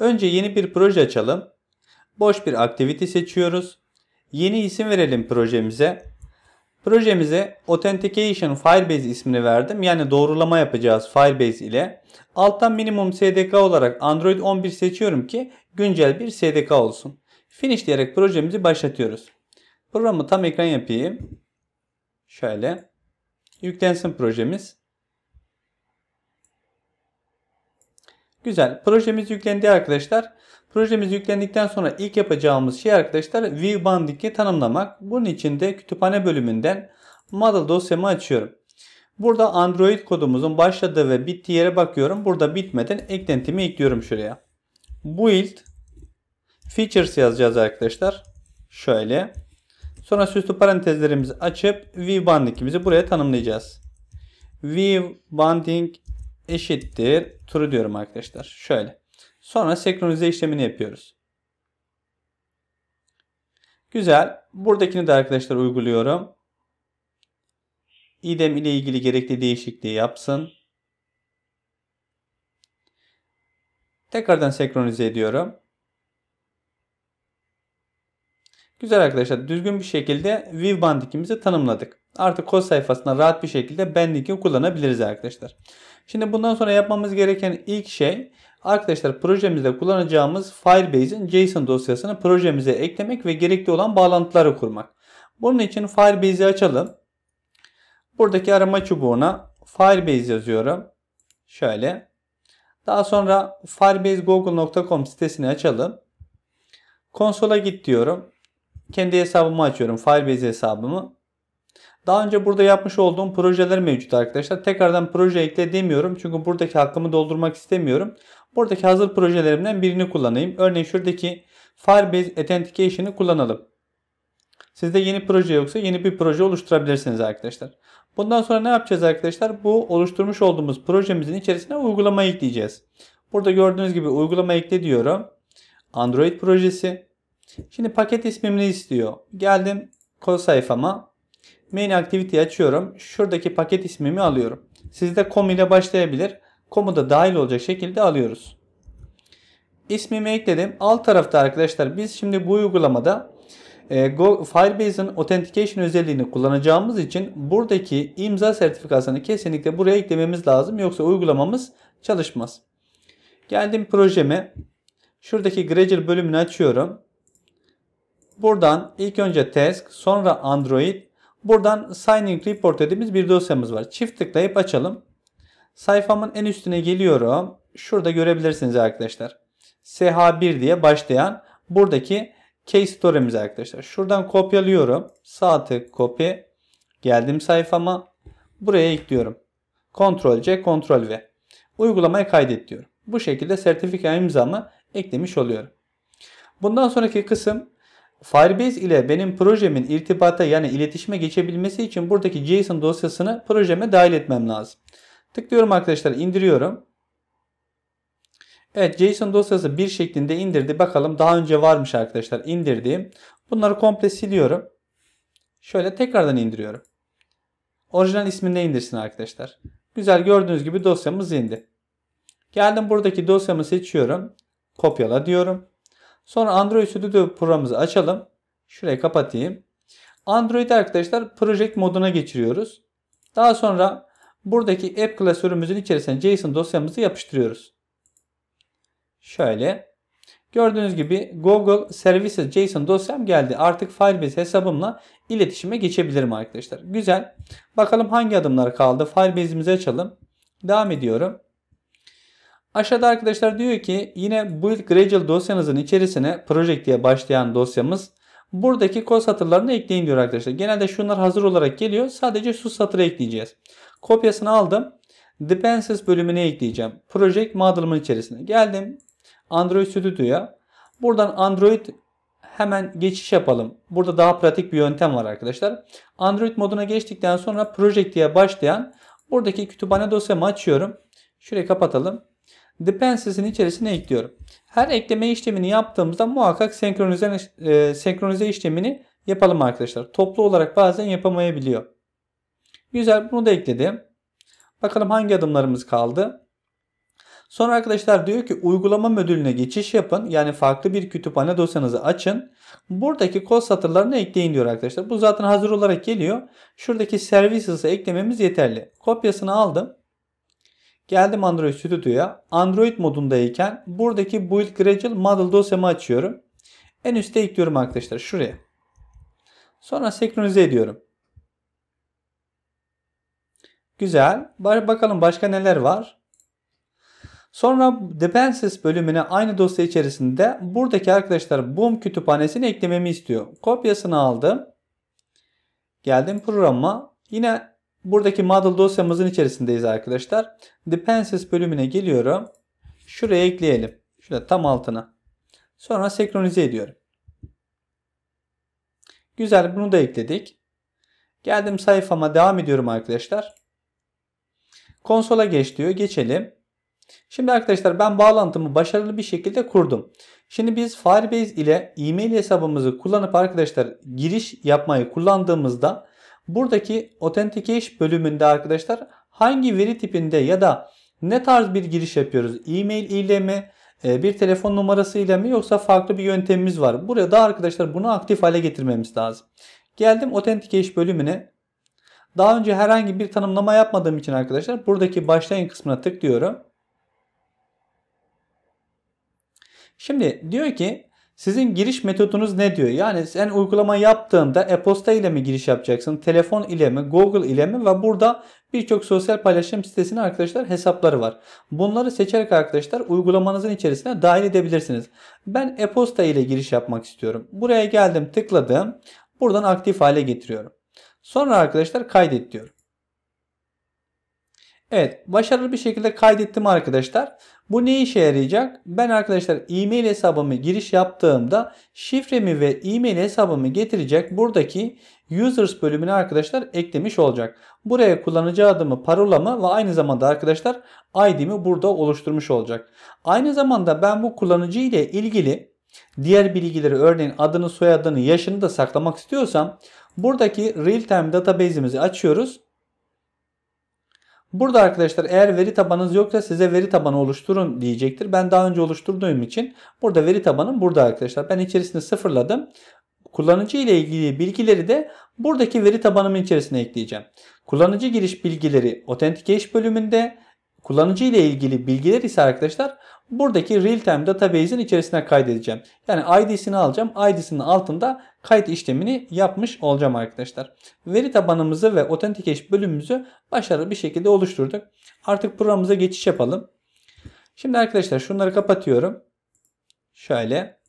Önce yeni bir proje açalım. Boş bir aktivite seçiyoruz. Yeni isim verelim projemize. Projemize Authentication Firebase ismini verdim. Yani doğrulama yapacağız Firebase ile. Alttan minimum SDK olarak Android 11 seçiyorum ki güncel bir SDK olsun. Finish diyerek projemizi başlatıyoruz. Programı tam ekran yapayım. Şöyle. Yüklensin projemiz. Güzel. Projemiz yüklendi arkadaşlar. Projemiz yüklendikten sonra ilk yapacağımız şey arkadaşlar view banding'i tanımlamak. Bunun için de kütüphane bölümünden model dosyamı açıyorum. Burada Android kodumuzun başladığı ve bittiği yere bakıyorum. Burada bitmeden eklentimi ekliyorum şuraya. Build features yazacağız arkadaşlar. Şöyle. Sonra süslü parantezlerimizi açıp view banding'imizi buraya tanımlayacağız. View banding eşittir True diyorum arkadaşlar. Şöyle. Sonra senkronize işlemini yapıyoruz. Güzel. Buradakini de arkadaşlar uyguluyorum. İdem ile ilgili gerekli değişikliği yapsın. Tekrardan senkronize ediyorum. Güzel arkadaşlar düzgün bir şekilde view ikimizi tanımladık. Artık kod sayfasında rahat bir şekilde Bandlink'i kullanabiliriz arkadaşlar. Şimdi bundan sonra yapmamız gereken ilk şey arkadaşlar projemizde kullanacağımız Firebase'in JSON dosyasını projemize eklemek ve gerekli olan bağlantıları kurmak. Bunun için Firebase'i açalım. Buradaki arama çubuğuna Firebase yazıyorum. Şöyle. Daha sonra firebasegoogle.com sitesini açalım. Konsola git diyorum. Kendi hesabımı açıyorum. Firebase hesabımı. Daha önce burada yapmış olduğum projeler mevcut arkadaşlar. Tekrardan proje ekle Çünkü buradaki hakkımı doldurmak istemiyorum. Buradaki hazır projelerimden birini kullanayım. Örneğin şuradaki Firebase Authentication'ı kullanalım. Sizde yeni proje yoksa yeni bir proje oluşturabilirsiniz arkadaşlar. Bundan sonra ne yapacağız arkadaşlar? Bu oluşturmuş olduğumuz projemizin içerisine uygulama ekleyeceğiz. Burada gördüğünüz gibi uygulama ekle diyorum. Android projesi. Şimdi paket ismimini istiyor. Geldim kod sayfama main activity'yi açıyorum. Şuradaki paket ismimi alıyorum. Sizde com ile başlayabilir. Com'u da dahil olacak şekilde alıyoruz. İsmimi ekledim. Alt tarafta arkadaşlar biz şimdi bu uygulamada e, Firebase'in authentication özelliğini kullanacağımız için buradaki imza sertifikasını kesinlikle buraya eklememiz lazım. Yoksa uygulamamız çalışmaz. Geldim projeme. Şuradaki Gradle bölümünü açıyorum. Buradan ilk önce task, sonra Android, Buradan signing report dediğimiz bir dosyamız var. Çift tıklayıp açalım. Sayfamın en üstüne geliyorum. Şurada görebilirsiniz arkadaşlar. SH1 diye başlayan buradaki case story'miz arkadaşlar. Şuradan kopyalıyorum. Sağ tık copy. Geldim sayfama. Buraya ekliyorum. Ctrl C, Ctrl V. Uygulamaya kaydet diyorum. Bu şekilde sertifika imzamı eklemiş oluyorum. Bundan sonraki kısım Firebase ile benim projemin irtibata yani iletişime geçebilmesi için buradaki JSON dosyasını projeme dahil etmem lazım. Tıklıyorum arkadaşlar indiriyorum. Evet JSON dosyası bir şeklinde indirdi. Bakalım daha önce varmış arkadaşlar indirdiğim. Bunları komple siliyorum. Şöyle tekrardan indiriyorum. Orijinal isminde indirsin arkadaşlar. Güzel gördüğünüz gibi dosyamız indi. Geldim buradaki dosyamı seçiyorum. Kopyala diyorum. Sonra Android Studio programımızı açalım. Şurayı kapatayım. Android arkadaşlar Project moduna geçiriyoruz. Daha sonra buradaki app klasörümüzün içerisine JSON dosyamızı yapıştırıyoruz. Şöyle. Gördüğünüz gibi Google Services JSON dosyam geldi. Artık Firebase hesabımla iletişime geçebilirim arkadaşlar. Güzel. Bakalım hangi adımlar kaldı. Firebase'imizi açalım. Devam ediyorum. Aşağıda arkadaşlar diyor ki yine build Gradle dosyanızın içerisine project diye başlayan dosyamız buradaki kod satırlarını ekleyin diyor arkadaşlar. Genelde şunlar hazır olarak geliyor. Sadece şu satırı ekleyeceğiz. Kopyasını aldım. Dependencies bölümüne ekleyeceğim. Project model'ımın içerisine. Geldim Android Studio'ya. Buradan Android hemen geçiş yapalım. Burada daha pratik bir yöntem var arkadaşlar. Android moduna geçtikten sonra Project diye başlayan buradaki kütüphane dosyamı açıyorum. Şurayı kapatalım dependency'sinin içerisine ekliyorum. Her ekleme işlemini yaptığımızda muhakkak senkronize, e, senkronize işlemini yapalım arkadaşlar. Toplu olarak bazen yapamayabiliyor. Güzel bunu da ekledim. Bakalım hangi adımlarımız kaldı. Sonra arkadaşlar diyor ki uygulama modülüne geçiş yapın. Yani farklı bir kütüphane dosyanızı açın. Buradaki kod satırlarını ekleyin diyor arkadaşlar. Bu zaten hazır olarak geliyor. Şuradaki services'ı eklememiz yeterli. Kopyasını aldım. Geldim Android Studio'ya. Android modundayken buradaki Build Gradle Model dosyamı açıyorum. En üstte ekliyorum arkadaşlar şuraya. Sonra senkronize ediyorum. Güzel. Bakalım başka neler var. Sonra Dependencies bölümüne aynı dosya içerisinde buradaki arkadaşlar Boom kütüphanesini eklememi istiyor. Kopyasını aldım. Geldim programa. Yine Buradaki model dosyamızın içerisindeyiz arkadaşlar. Dependencies bölümüne geliyorum. Şuraya ekleyelim. Şurada tam altına. Sonra senkronize ediyorum. Güzel bunu da ekledik. Geldim sayfama devam ediyorum arkadaşlar. Konsola geç diyor. Geçelim. Şimdi arkadaşlar ben bağlantımı başarılı bir şekilde kurdum. Şimdi biz Firebase ile e-mail hesabımızı kullanıp arkadaşlar giriş yapmayı kullandığımızda Buradaki Authentication bölümünde arkadaşlar hangi veri tipinde ya da ne tarz bir giriş yapıyoruz? E-mail ile mi? Bir telefon numarası ile mi? Yoksa farklı bir yöntemimiz var. Burada arkadaşlar bunu aktif hale getirmemiz lazım. Geldim Authentication bölümüne. Daha önce herhangi bir tanımlama yapmadığım için arkadaşlar buradaki başlayın kısmına tıklıyorum. Şimdi diyor ki sizin giriş metodunuz ne diyor? Yani sen uygulama yaptığında e-posta ile mi giriş yapacaksın? Telefon ile mi? Google ile mi? Ve burada birçok sosyal paylaşım sitesinin arkadaşlar hesapları var. Bunları seçerek arkadaşlar uygulamanızın içerisine dahil edebilirsiniz. Ben e-posta ile giriş yapmak istiyorum. Buraya geldim tıkladım. Buradan aktif hale getiriyorum. Sonra arkadaşlar kaydet diyorum. Evet başarılı bir şekilde kaydettim arkadaşlar. Bu ne işe yarayacak? Ben arkadaşlar e-mail hesabımı giriş yaptığımda şifremi ve e-mail hesabımı getirecek buradaki users bölümünü arkadaşlar eklemiş olacak. Buraya kullanıcı adımı, parolamı ve aynı zamanda arkadaşlar ID'mi burada oluşturmuş olacak. Aynı zamanda ben bu kullanıcı ile ilgili diğer bilgileri örneğin adını, soyadını, yaşını da saklamak istiyorsam buradaki real time database'imizi açıyoruz Burada arkadaşlar eğer veri tabanınız yoksa size veri tabanı oluşturun diyecektir. Ben daha önce oluşturduğum için burada veri tabanım burada arkadaşlar. Ben içerisini sıfırladım. Kullanıcı ile ilgili bilgileri de buradaki veri tabanımın içerisine ekleyeceğim. Kullanıcı giriş bilgileri Authentication bölümünde kullanıcı ile ilgili bilgiler ise arkadaşlar buradaki real time database'in içerisine kaydedeceğim. Yani ID'sini alacağım. ID'sinin altında kayıt işlemini yapmış olacağım arkadaşlar. Veri tabanımızı ve Authenticache bölümümüzü başarılı bir şekilde oluşturduk. Artık programımıza geçiş yapalım. Şimdi arkadaşlar şunları kapatıyorum. Şöyle.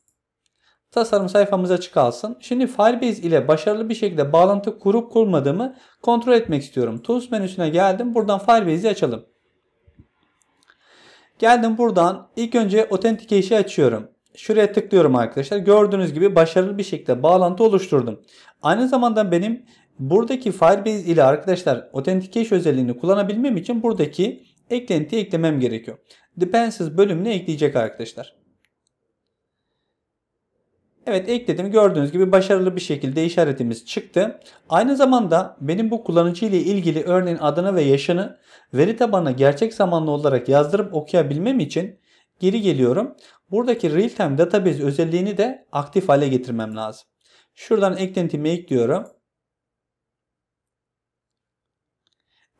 Tasarım sayfamıza açık kalsın. Şimdi Firebase ile başarılı bir şekilde bağlantı kurup kurmadığımı kontrol etmek istiyorum. Tools menüsüne geldim. Buradan Firebase'i açalım. Geldim buradan İlk önce Authenticate'i açıyorum. Şuraya tıklıyorum arkadaşlar. Gördüğünüz gibi başarılı bir şekilde bağlantı oluşturdum. Aynı zamanda benim buradaki Firebase ile arkadaşlar Authentication özelliğini kullanabilmem için buradaki eklenti eklemem gerekiyor. Dependencies bölümünü ekleyecek arkadaşlar. Evet ekledim. Gördüğünüz gibi başarılı bir şekilde işaretimiz çıktı. Aynı zamanda benim bu kullanıcı ile ilgili örneğin adını ve yaşını veri tabanına gerçek zamanlı olarak yazdırıp okuyabilmem için geri geliyorum. Buradaki real-time database özelliğini de aktif hale getirmem lazım. Şuradan eklentimi ekliyorum.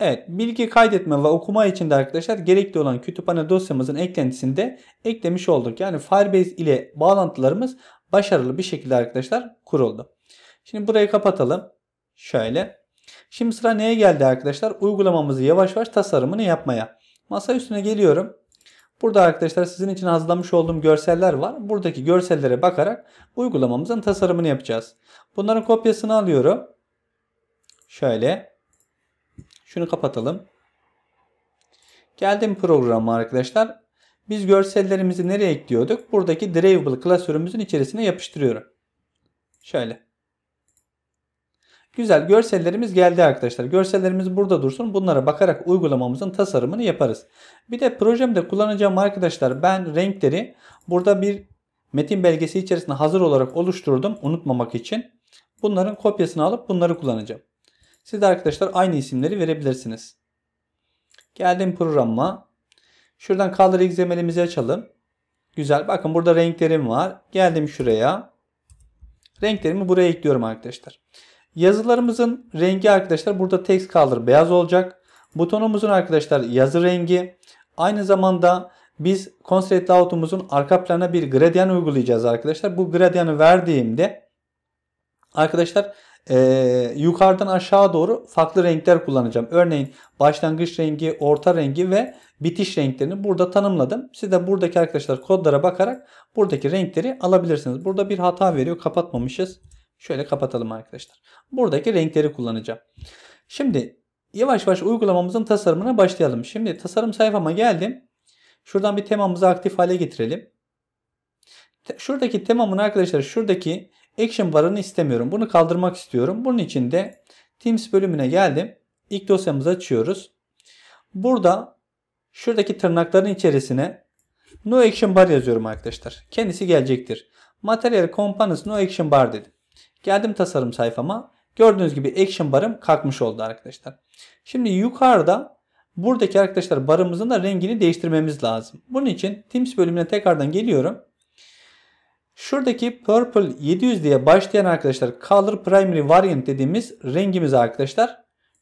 Evet, bilgi kaydetme ve okuma için de arkadaşlar gerekli olan kütüphane dosyamızın eklentisinde eklemiş olduk. Yani Firebase ile bağlantılarımız başarılı bir şekilde arkadaşlar kuruldu. Şimdi burayı kapatalım. Şöyle. Şimdi sıra neye geldi arkadaşlar? Uygulamamızı yavaş yavaş tasarımını yapmaya. Masa üstüne geliyorum. Burada arkadaşlar sizin için hazırlamış olduğum görseller var. Buradaki görsellere bakarak uygulamamızın tasarımını yapacağız. Bunların kopyasını alıyorum. Şöyle. Şunu kapatalım. Geldim programa arkadaşlar. Biz görsellerimizi nereye ekliyorduk? Buradaki Draveable klasörümüzün içerisine yapıştırıyorum. Şöyle. Güzel görsellerimiz geldi arkadaşlar. Görsellerimiz burada dursun. Bunlara bakarak uygulamamızın tasarımını yaparız. Bir de projemde kullanacağım arkadaşlar ben renkleri burada bir metin belgesi içerisinde hazır olarak oluşturdum unutmamak için. Bunların kopyasını alıp bunları kullanacağım. Siz de arkadaşlar aynı isimleri verebilirsiniz. Geldim programıma. Şuradan kaldır XML'imizi açalım. Güzel. Bakın burada renklerim var. Geldim şuraya. Renklerimi buraya ekliyorum arkadaşlar. Yazılarımızın rengi arkadaşlar burada text color beyaz olacak. Butonumuzun arkadaşlar yazı rengi. Aynı zamanda biz Constraint Layout'umuzun arka plana bir gradyan uygulayacağız arkadaşlar. Bu gradyanı verdiğimde arkadaşlar e, yukarıdan aşağı doğru farklı renkler kullanacağım. Örneğin başlangıç rengi, orta rengi ve bitiş renklerini burada tanımladım. Siz de buradaki arkadaşlar kodlara bakarak buradaki renkleri alabilirsiniz. Burada bir hata veriyor. Kapatmamışız. Şöyle kapatalım arkadaşlar. Buradaki renkleri kullanacağım. Şimdi yavaş yavaş uygulamamızın tasarımına başlayalım. Şimdi tasarım sayfama geldim. Şuradan bir temamızı aktif hale getirelim. Şuradaki temamın arkadaşlar şuradaki action barını istemiyorum. Bunu kaldırmak istiyorum. Bunun için de Teams bölümüne geldim. İlk dosyamızı açıyoruz. Burada şuradaki tırnakların içerisine no action bar yazıyorum arkadaşlar. Kendisi gelecektir. Material components no action bar dedim. Geldim tasarım sayfama. Gördüğünüz gibi action barım kalkmış oldu arkadaşlar. Şimdi yukarıda buradaki arkadaşlar barımızın da rengini değiştirmemiz lazım. Bunun için Teams bölümüne tekrardan geliyorum. Şuradaki Purple 700 diye başlayan arkadaşlar Color Primary Variant dediğimiz rengimiz arkadaşlar.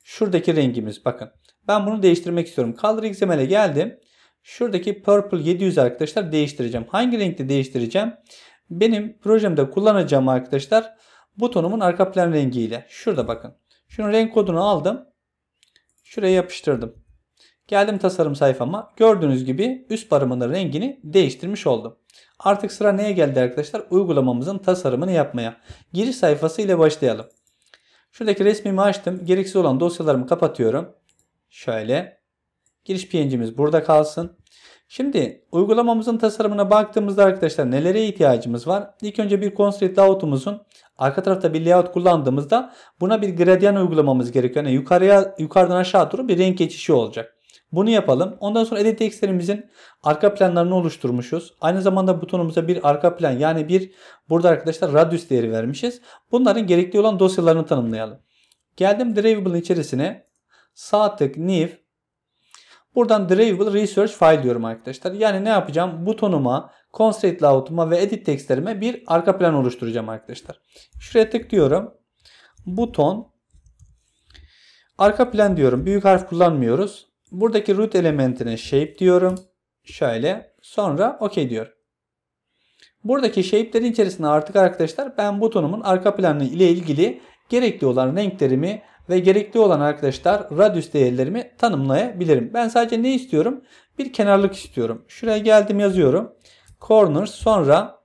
Şuradaki rengimiz bakın. Ben bunu değiştirmek istiyorum. Color XML'e geldim. Şuradaki Purple 700 arkadaşlar değiştireceğim. Hangi renkte değiştireceğim? Benim projemde kullanacağım arkadaşlar butonumun arka plan rengiyle. Şurada bakın. Şunun renk kodunu aldım. Şuraya yapıştırdım. Geldim tasarım sayfama. Gördüğünüz gibi üst barımın rengini değiştirmiş oldum. Artık sıra neye geldi arkadaşlar? Uygulamamızın tasarımını yapmaya. Giriş sayfası ile başlayalım. Şuradaki resmimi açtım. Gereksiz olan dosyalarımı kapatıyorum. Şöyle. Giriş PNG'miz burada kalsın. Şimdi uygulamamızın tasarımına baktığımızda arkadaşlar nelere ihtiyacımız var? İlk önce bir constraint layout'umuzun arka tarafta bir layout kullandığımızda buna bir gradyan uygulamamız gerekiyor. Yani yukarıya yukarıdan aşağı doğru bir renk geçişi olacak. Bunu yapalım. Ondan sonra edit textlerimizin arka planlarını oluşturmuşuz. Aynı zamanda butonumuza bir arka plan yani bir burada arkadaşlar radius değeri vermişiz. Bunların gerekli olan dosyalarını tanımlayalım. Geldim Drivable'ın içerisine sağ tık new Buradan Drivable Research File diyorum arkadaşlar. Yani ne yapacağım? Butonuma, Constraint Layout'uma ve Edit Text'lerime bir arka plan oluşturacağım arkadaşlar. Şuraya tıklıyorum. Buton. Arka plan diyorum. Büyük harf kullanmıyoruz. Buradaki root elementine shape diyorum. Şöyle. Sonra OK diyorum. Buradaki shape'lerin içerisinde artık arkadaşlar ben butonumun arka planı ile ilgili gerekli olan renklerimi ve gerekli olan arkadaşlar radius değerlerimi tanımlayabilirim. Ben sadece ne istiyorum? Bir kenarlık istiyorum. Şuraya geldim yazıyorum. corners. sonra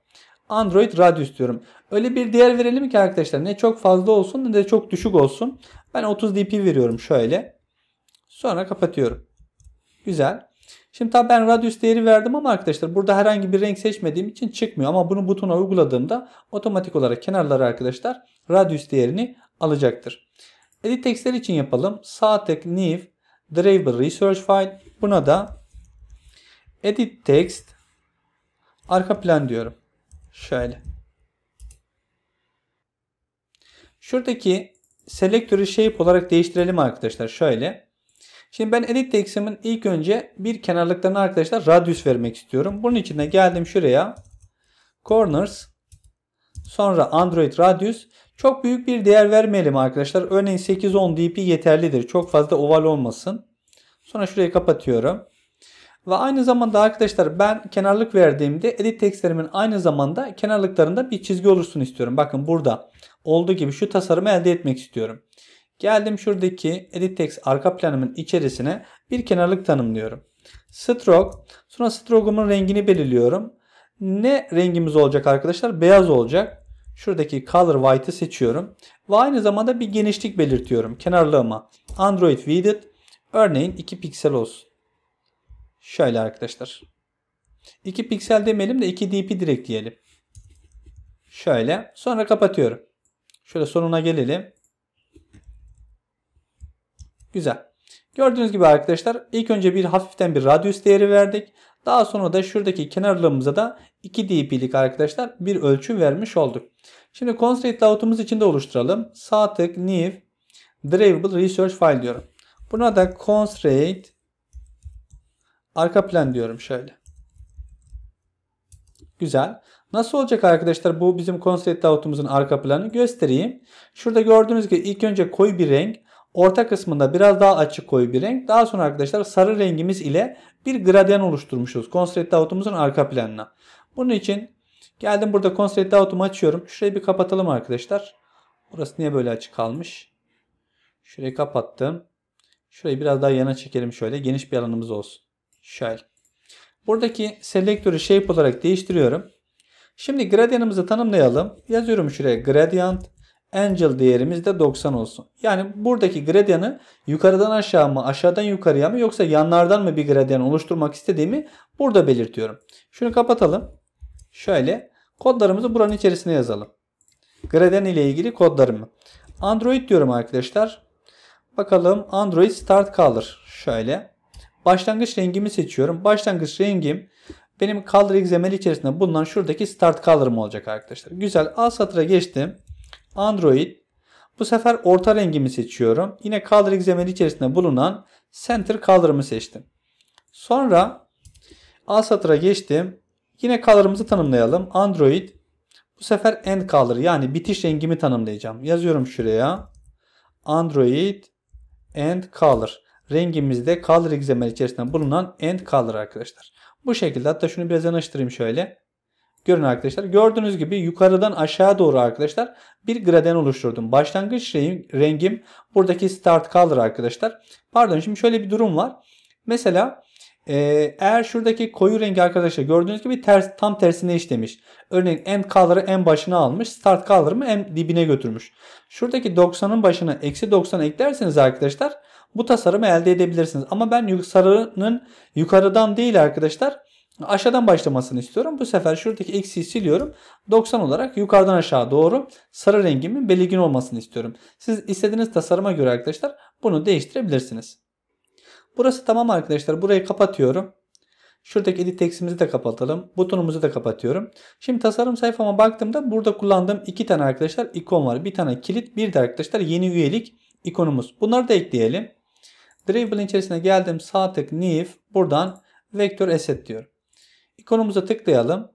Android radius diyorum. Öyle bir değer verelim ki arkadaşlar ne çok fazla olsun ne de çok düşük olsun. Ben 30 dp veriyorum şöyle. Sonra kapatıyorum. Güzel. Şimdi tabi ben radius değeri verdim ama arkadaşlar burada herhangi bir renk seçmediğim için çıkmıyor. Ama bunu butona uyguladığımda otomatik olarak kenarları arkadaşlar radius değerini alacaktır. Edit textler için yapalım. Sağ tık new Driver Research File. Buna da Edit Text arka plan diyorum. Şöyle. Şuradaki selektörü shape olarak değiştirelim arkadaşlar. Şöyle. Şimdi ben edit text'imin ilk önce bir kenarlıklarına arkadaşlar radius vermek istiyorum. Bunun için de geldim şuraya. Corners Sonra Android Radius. Çok büyük bir değer vermeyelim arkadaşlar. Örneğin 8-10 dp yeterlidir. Çok fazla oval olmasın. Sonra şurayı kapatıyorum. Ve aynı zamanda arkadaşlar ben kenarlık verdiğimde edit tekstlerimin aynı zamanda kenarlıklarında bir çizgi olursun istiyorum. Bakın burada olduğu gibi şu tasarımı elde etmek istiyorum. Geldim şuradaki edit text arka planımın içerisine bir kenarlık tanımlıyorum. Stroke. Sonra stroke'umun rengini belirliyorum. Ne rengimiz olacak arkadaşlar? Beyaz olacak. Şuradaki Color White'ı seçiyorum. Ve aynı zamanda bir genişlik belirtiyorum kenarlığıma. Android Widget örneğin 2 piksel olsun. Şöyle arkadaşlar. 2 piksel demelim de 2 dp direkt diyelim. Şöyle. Sonra kapatıyorum. Şöyle sonuna gelelim. Güzel. Gördüğünüz gibi arkadaşlar ilk önce bir hafiften bir radius değeri verdik. Daha sonra da şuradaki kenarlığımıza da 2 dp'lik arkadaşlar bir ölçü vermiş olduk. Şimdi constraint layout'umuz için de oluşturalım. Sağ tık new drivable research file diyorum. Buna da constraint arka plan diyorum şöyle. Güzel. Nasıl olacak arkadaşlar bu bizim constraint layout'umuzun arka planı göstereyim. Şurada gördüğünüz gibi ilk önce koyu bir renk Orta kısmında biraz daha açık koyu bir renk. Daha sonra arkadaşlar sarı rengimiz ile bir gradyan oluşturmuşuz. Constraint layout'umuzun arka planına. Bunun için geldim burada Constraint layout'umu açıyorum. Şurayı bir kapatalım arkadaşlar. Burası niye böyle açık kalmış? Şurayı kapattım. Şurayı biraz daha yana çekelim şöyle. Geniş bir alanımız olsun. Şöyle. Buradaki selektörü shape olarak değiştiriyorum. Şimdi gradyanımızı tanımlayalım. Yazıyorum şuraya gradient Angel değerimiz de 90 olsun. Yani buradaki gradyanı yukarıdan aşağı mı, aşağıdan yukarıya mı yoksa yanlardan mı bir gradyan oluşturmak istediğimi burada belirtiyorum. Şunu kapatalım. Şöyle kodlarımızı buranın içerisine yazalım. Gradyan ile ilgili kodlarımı. Android diyorum arkadaşlar. Bakalım Android Start Color. Şöyle. Başlangıç rengimi seçiyorum. Başlangıç rengim benim Color XML içerisinde bulunan şuradaki Start Color'ım olacak arkadaşlar. Güzel. Alt satıra geçtim. Android. Bu sefer orta rengimi seçiyorum. Yine color XML içerisinde bulunan center color'ımı seçtim. Sonra alt satıra geçtim. Yine color'ımızı tanımlayalım. Android. Bu sefer end color yani bitiş rengimi tanımlayacağım. Yazıyorum şuraya. Android end color. Rengimiz de color XML içerisinde bulunan end color arkadaşlar. Bu şekilde hatta şunu biraz yanaştırayım şöyle. Görün arkadaşlar gördüğünüz gibi yukarıdan aşağı doğru arkadaşlar bir graden oluşturdum. Başlangıç rengim buradaki start color arkadaşlar. Pardon şimdi şöyle bir durum var. Mesela e, eğer şuradaki koyu rengi arkadaşlar gördüğünüz gibi ters, tam tersine işlemiş. Örneğin end color'ı en başına almış. Start color'ımı en dibine götürmüş. Şuradaki 90'ın başına eksi 90 eklerseniz arkadaşlar bu tasarımı elde edebilirsiniz. Ama ben sarının yukarıdan değil arkadaşlar Aşağıdan başlamasını istiyorum. Bu sefer şuradaki eksiği siliyorum. 90 olarak yukarıdan aşağı doğru sarı rengimin belirgin olmasını istiyorum. Siz istediğiniz tasarıma göre arkadaşlar bunu değiştirebilirsiniz. Burası tamam arkadaşlar. Burayı kapatıyorum. Şuradaki edit tekstimizi de kapatalım. Butonumuzu da kapatıyorum. Şimdi tasarım sayfama baktığımda burada kullandığım iki tane arkadaşlar ikon var. Bir tane kilit bir de arkadaşlar yeni üyelik ikonumuz. Bunları da ekleyelim. Dribble'ın içerisine geldim. Sağ tık new buradan vektör asset diyorum ikonumuza tıklayalım.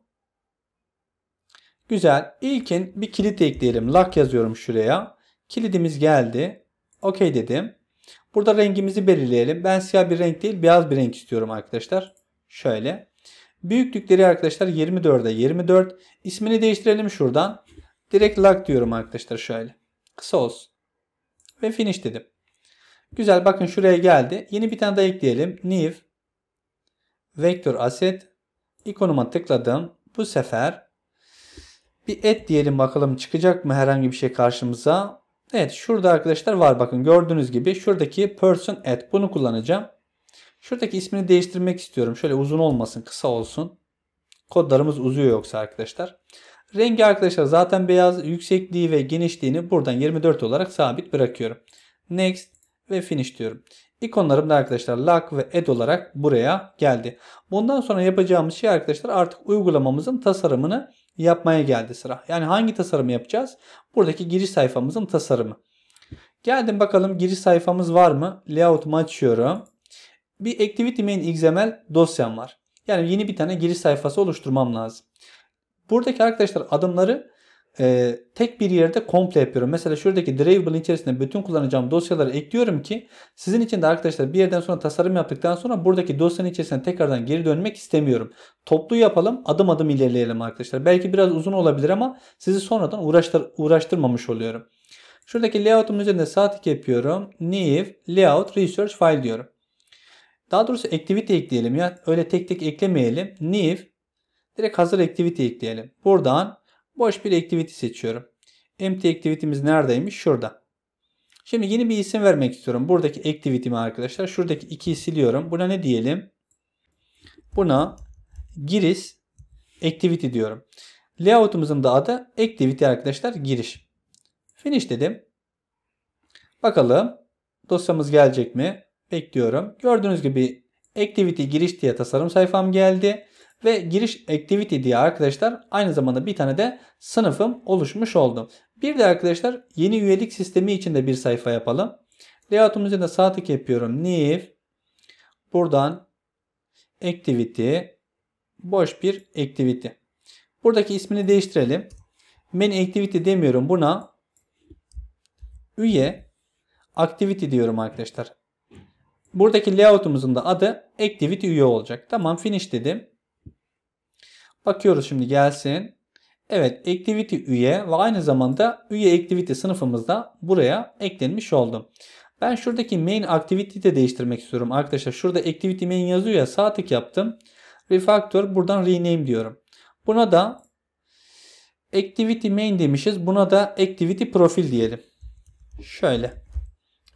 Güzel. İlkin bir kilit ekleyelim. Lock yazıyorum şuraya. Kilidimiz geldi. OK dedim. Burada rengimizi belirleyelim. Ben siyah bir renk değil beyaz bir renk istiyorum arkadaşlar. Şöyle. Büyüklükleri arkadaşlar 24'e 24. İsmini değiştirelim şuradan. Direkt lock diyorum arkadaşlar şöyle. Kısa olsun. Ve finish dedim. Güzel bakın şuraya geldi. Yeni bir tane daha ekleyelim. New Vector Asset ikonuma tıkladım. Bu sefer bir et diyelim bakalım çıkacak mı herhangi bir şey karşımıza. Evet şurada arkadaşlar var bakın gördüğünüz gibi şuradaki person at bunu kullanacağım. Şuradaki ismini değiştirmek istiyorum. Şöyle uzun olmasın kısa olsun. Kodlarımız uzuyor yoksa arkadaşlar. Rengi arkadaşlar zaten beyaz yüksekliği ve genişliğini buradan 24 olarak sabit bırakıyorum. Next ve finish diyorum. İkonlarım da arkadaşlar lock ve add olarak buraya geldi. Bundan sonra yapacağımız şey arkadaşlar artık uygulamamızın tasarımını yapmaya geldi sıra. Yani hangi tasarımı yapacağız? Buradaki giriş sayfamızın tasarımı. Geldim bakalım giriş sayfamız var mı? Layout'umu açıyorum. Bir activity main xml dosyam var. Yani yeni bir tane giriş sayfası oluşturmam lazım. Buradaki arkadaşlar adımları e, tek bir yerde komple yapıyorum. Mesela şuradaki Draveable içerisinde bütün kullanacağım dosyaları ekliyorum ki sizin için de arkadaşlar bir yerden sonra tasarım yaptıktan sonra buradaki dosyanın içerisine tekrardan geri dönmek istemiyorum. Toplu yapalım adım adım ilerleyelim arkadaşlar. Belki biraz uzun olabilir ama sizi sonradan uğraştır, uğraştırmamış oluyorum. Şuradaki layout'un üzerinde sağ tık yapıyorum. New Layout Research File diyorum. Daha doğrusu activity ekleyelim ya. Öyle tek tek eklemeyelim. New Direkt hazır activity ekleyelim. Buradan Boş bir activity seçiyorum. Empty activity'miz neredeymiş? Şurada. Şimdi yeni bir isim vermek istiyorum. Buradaki activity'mi arkadaşlar. Şuradaki 2'yi siliyorum. Buna ne diyelim? Buna giriş activity diyorum. Layoutumuzun da adı activity arkadaşlar giriş. Finish dedim. Bakalım dosyamız gelecek mi? Bekliyorum. Gördüğünüz gibi activity giriş diye tasarım sayfam geldi ve giriş activity diye arkadaşlar aynı zamanda bir tane de sınıfım oluşmuş oldu. Bir de arkadaşlar yeni üyelik sistemi için de bir sayfa yapalım. Layout'umuz üzerinde sağ tık yapıyorum. New buradan activity boş bir activity. Buradaki ismini değiştirelim. Main activity demiyorum buna üye activity diyorum arkadaşlar. Buradaki layout'umuzun da adı activity üye olacak. Tamam finish dedim. Bakıyoruz şimdi gelsin. Evet activity üye ve aynı zamanda üye activity sınıfımızda buraya eklenmiş oldu. Ben şuradaki main activity'yi de değiştirmek istiyorum arkadaşlar. Şurada activity main yazıyor ya sağ tık yaptım. Refactor buradan rename diyorum. Buna da activity main demişiz. Buna da activity profil diyelim. Şöyle.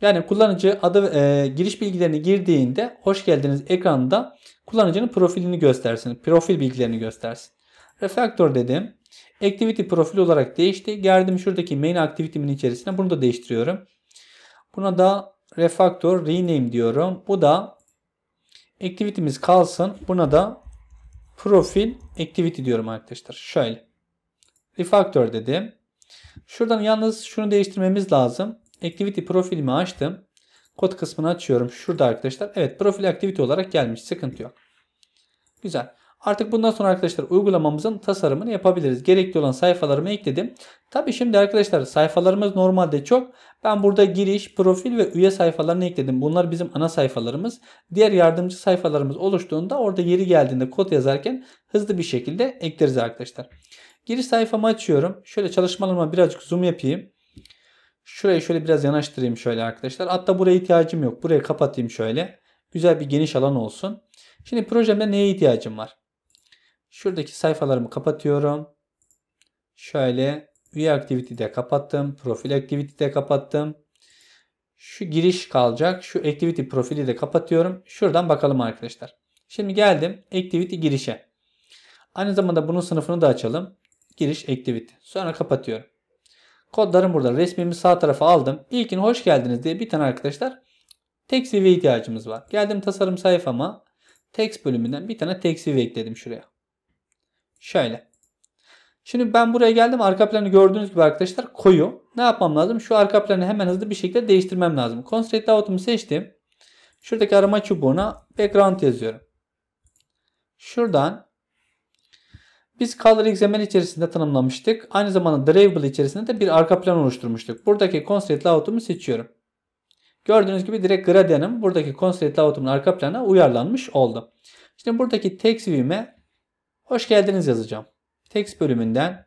Yani kullanıcı adı e, giriş bilgilerini girdiğinde hoş geldiniz ekranında kullanıcının profilini göstersin. Profil bilgilerini göstersin. Refactor dedim. Activity profili olarak değişti. Geldim şuradaki main activity'min içerisine. Bunu da değiştiriyorum. Buna da refactor rename diyorum. Bu da activity'miz kalsın. Buna da profil activity diyorum arkadaşlar. Şöyle. Refactor dedim. Şuradan yalnız şunu değiştirmemiz lazım. Activity profilimi açtım. Kod kısmını açıyorum. Şurada arkadaşlar. Evet profil activity olarak gelmiş. Sıkıntı yok. Güzel. Artık bundan sonra arkadaşlar uygulamamızın tasarımını yapabiliriz. Gerekli olan sayfalarımı ekledim. Tabi şimdi arkadaşlar sayfalarımız normalde çok. Ben burada giriş, profil ve üye sayfalarını ekledim. Bunlar bizim ana sayfalarımız. Diğer yardımcı sayfalarımız oluştuğunda orada yeri geldiğinde kod yazarken hızlı bir şekilde ekleriz arkadaşlar. Giriş sayfamı açıyorum. Şöyle çalışmalarıma birazcık zoom yapayım. Şurayı şöyle biraz yanaştırayım şöyle arkadaşlar. Hatta buraya ihtiyacım yok. Buraya kapatayım şöyle. Güzel bir geniş alan olsun. Şimdi projemde neye ihtiyacım var? Şuradaki sayfalarımı kapatıyorum. Şöyle üye activity de kapattım. Profil activity de kapattım. Şu giriş kalacak. Şu activity profili de kapatıyorum. Şuradan bakalım arkadaşlar. Şimdi geldim activity girişe. Aynı zamanda bunun sınıfını da açalım. Giriş activity. Sonra kapatıyorum. Kodlarım burada. Resmimi sağ tarafa aldım. İlkin hoş geldiniz diye bir tane arkadaşlar tek seviye ihtiyacımız var. Geldim tasarım sayfama text bölümünden bir tane text view ekledim şuraya. Şöyle. Şimdi ben buraya geldim. Arka planı gördüğünüz gibi arkadaşlar koyu. Ne yapmam lazım? Şu arka planı hemen hızlı bir şekilde değiştirmem lazım. Constraint layout'umu seçtim. Şuradaki arama çubuğuna background yazıyorum. Şuradan biz color XML içerisinde tanımlamıştık. Aynı zamanda drivable içerisinde de bir arka plan oluşturmuştuk. Buradaki constraint layout'umu seçiyorum. Gördüğünüz gibi direkt gradyanım buradaki Constraint Layout'umun arka plana uyarlanmış oldu. Şimdi buradaki text view'ime hoş geldiniz yazacağım. Text bölümünden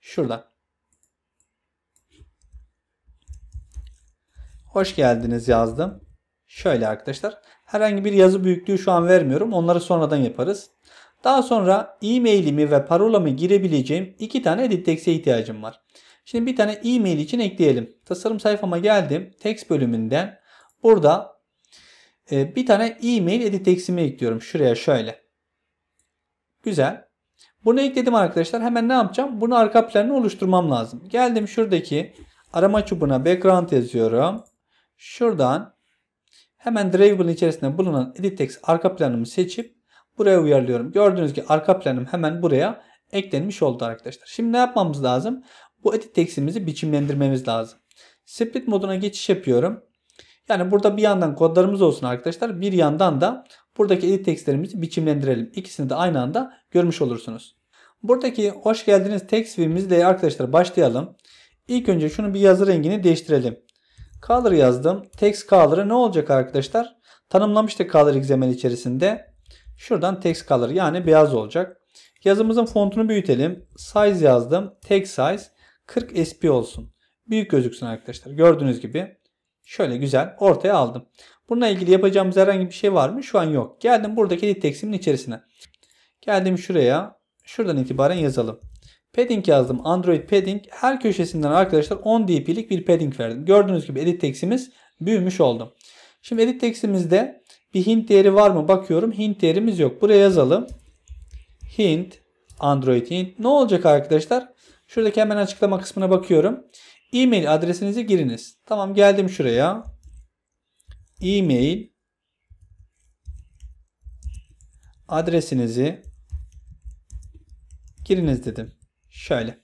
şuradan. Hoş geldiniz yazdım. Şöyle arkadaşlar. Herhangi bir yazı büyüklüğü şu an vermiyorum. Onları sonradan yaparız. Daha sonra e-mailimi ve parolamı girebileceğim iki tane edit text'e ihtiyacım var. Şimdi bir tane e-mail için ekleyelim. Tasarım sayfama geldim. Text bölümünden Burada e, bir tane e-mail edit eksimi ekliyorum. Şuraya şöyle. Güzel. Bunu ekledim arkadaşlar. Hemen ne yapacağım? Bunu arka planını oluşturmam lazım. Geldim şuradaki arama çubuğuna background yazıyorum. Şuradan hemen Drable'ın içerisinde bulunan edit text arka planımı seçip buraya uyarlıyorum. Gördüğünüz gibi arka planım hemen buraya eklenmiş oldu arkadaşlar. Şimdi ne yapmamız lazım? Bu edit text'imizi biçimlendirmemiz lazım. Split moduna geçiş yapıyorum. Yani burada bir yandan kodlarımız olsun arkadaşlar. Bir yandan da buradaki edit tekstlerimizi biçimlendirelim. İkisini de aynı anda görmüş olursunuz. Buradaki hoş geldiniz text filmimizle arkadaşlar başlayalım. İlk önce şunu bir yazı rengini değiştirelim. Color yazdım. Text color'ı ne olacak arkadaşlar? Tanımlamıştık color XML içerisinde. Şuradan text color yani beyaz olacak. Yazımızın fontunu büyütelim. Size yazdım. Text size 40 SP olsun. Büyük gözüksün arkadaşlar. Gördüğünüz gibi Şöyle güzel ortaya aldım. Bununla ilgili yapacağımız herhangi bir şey var mı? Şu an yok. Geldim buradaki edit teksimin içerisine. Geldim şuraya. Şuradan itibaren yazalım. Padding yazdım. Android padding. Her köşesinden arkadaşlar 10 dp'lik bir padding verdim. Gördüğünüz gibi edit teksimiz büyümüş oldu. Şimdi edit teksimizde bir hint değeri var mı bakıyorum. Hint değerimiz yok. Buraya yazalım. Hint, Android hint. Ne olacak arkadaşlar? Şuradaki hemen açıklama kısmına bakıyorum. E-mail adresinizi giriniz. Tamam geldim şuraya. E-mail adresinizi giriniz dedim. Şöyle.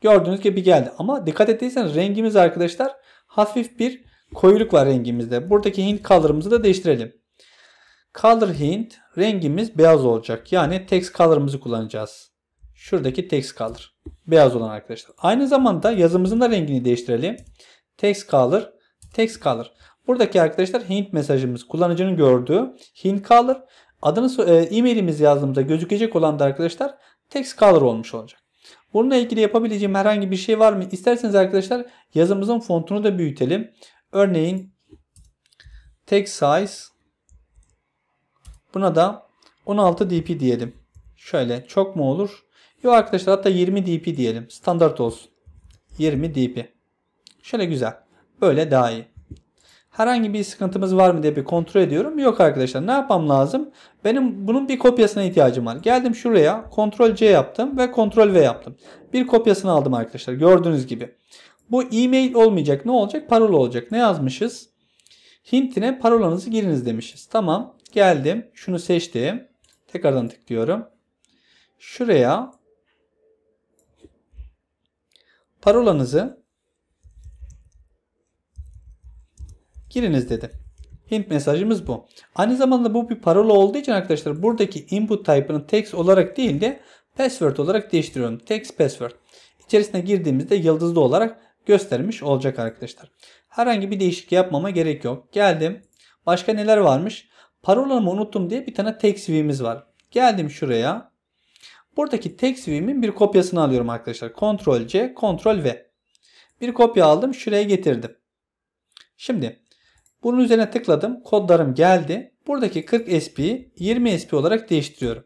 Gördüğünüz gibi geldi. Ama dikkat ettiyseniz rengimiz arkadaşlar hafif bir koyuluk var rengimizde. Buradaki hint color'ımızı da değiştirelim. Color hint rengimiz beyaz olacak. Yani text color'ımızı kullanacağız. Şuradaki text color. Beyaz olan arkadaşlar. Aynı zamanda yazımızın da rengini değiştirelim. Text color, text color. Buradaki arkadaşlar hint mesajımız kullanıcının gördüğü hint color. Adını e, e-mailimizi yazdığımızda gözükecek olan da arkadaşlar text color olmuş olacak. Bununla ilgili yapabileceğim herhangi bir şey var mı? İsterseniz arkadaşlar yazımızın fontunu da büyütelim. Örneğin text size buna da 16 dp diyelim. Şöyle çok mu olur? Yok arkadaşlar hatta 20 dp diyelim. Standart olsun. 20 dp. Şöyle güzel. Böyle daha iyi. Herhangi bir sıkıntımız var mı diye bir kontrol ediyorum. Yok arkadaşlar ne yapmam lazım? Benim bunun bir kopyasına ihtiyacım var. Geldim şuraya Ctrl C yaptım ve Ctrl V yaptım. Bir kopyasını aldım arkadaşlar gördüğünüz gibi. Bu e-mail olmayacak. Ne olacak? Parola olacak. Ne yazmışız? Hintine parolanızı giriniz demişiz. Tamam. Geldim. Şunu seçtim. Tekrardan tıklıyorum. Şuraya Parolanızı giriniz dedi. Hint mesajımız bu. Aynı zamanda bu bir parola olduğu için arkadaşlar buradaki input type'ını text olarak değil de password olarak değiştiriyorum. Text password. İçerisine girdiğimizde yıldızlı olarak göstermiş olacak arkadaşlar. Herhangi bir değişik yapmama gerek yok. Geldim. Başka neler varmış? Parolamı unuttum diye bir tane text view'imiz var. Geldim şuraya. Buradaki TextView'imin bir kopyasını alıyorum arkadaşlar. Ctrl C, Ctrl V. Bir kopya aldım. Şuraya getirdim. Şimdi bunun üzerine tıkladım. Kodlarım geldi. Buradaki 40 SP'yi 20 SP olarak değiştiriyorum.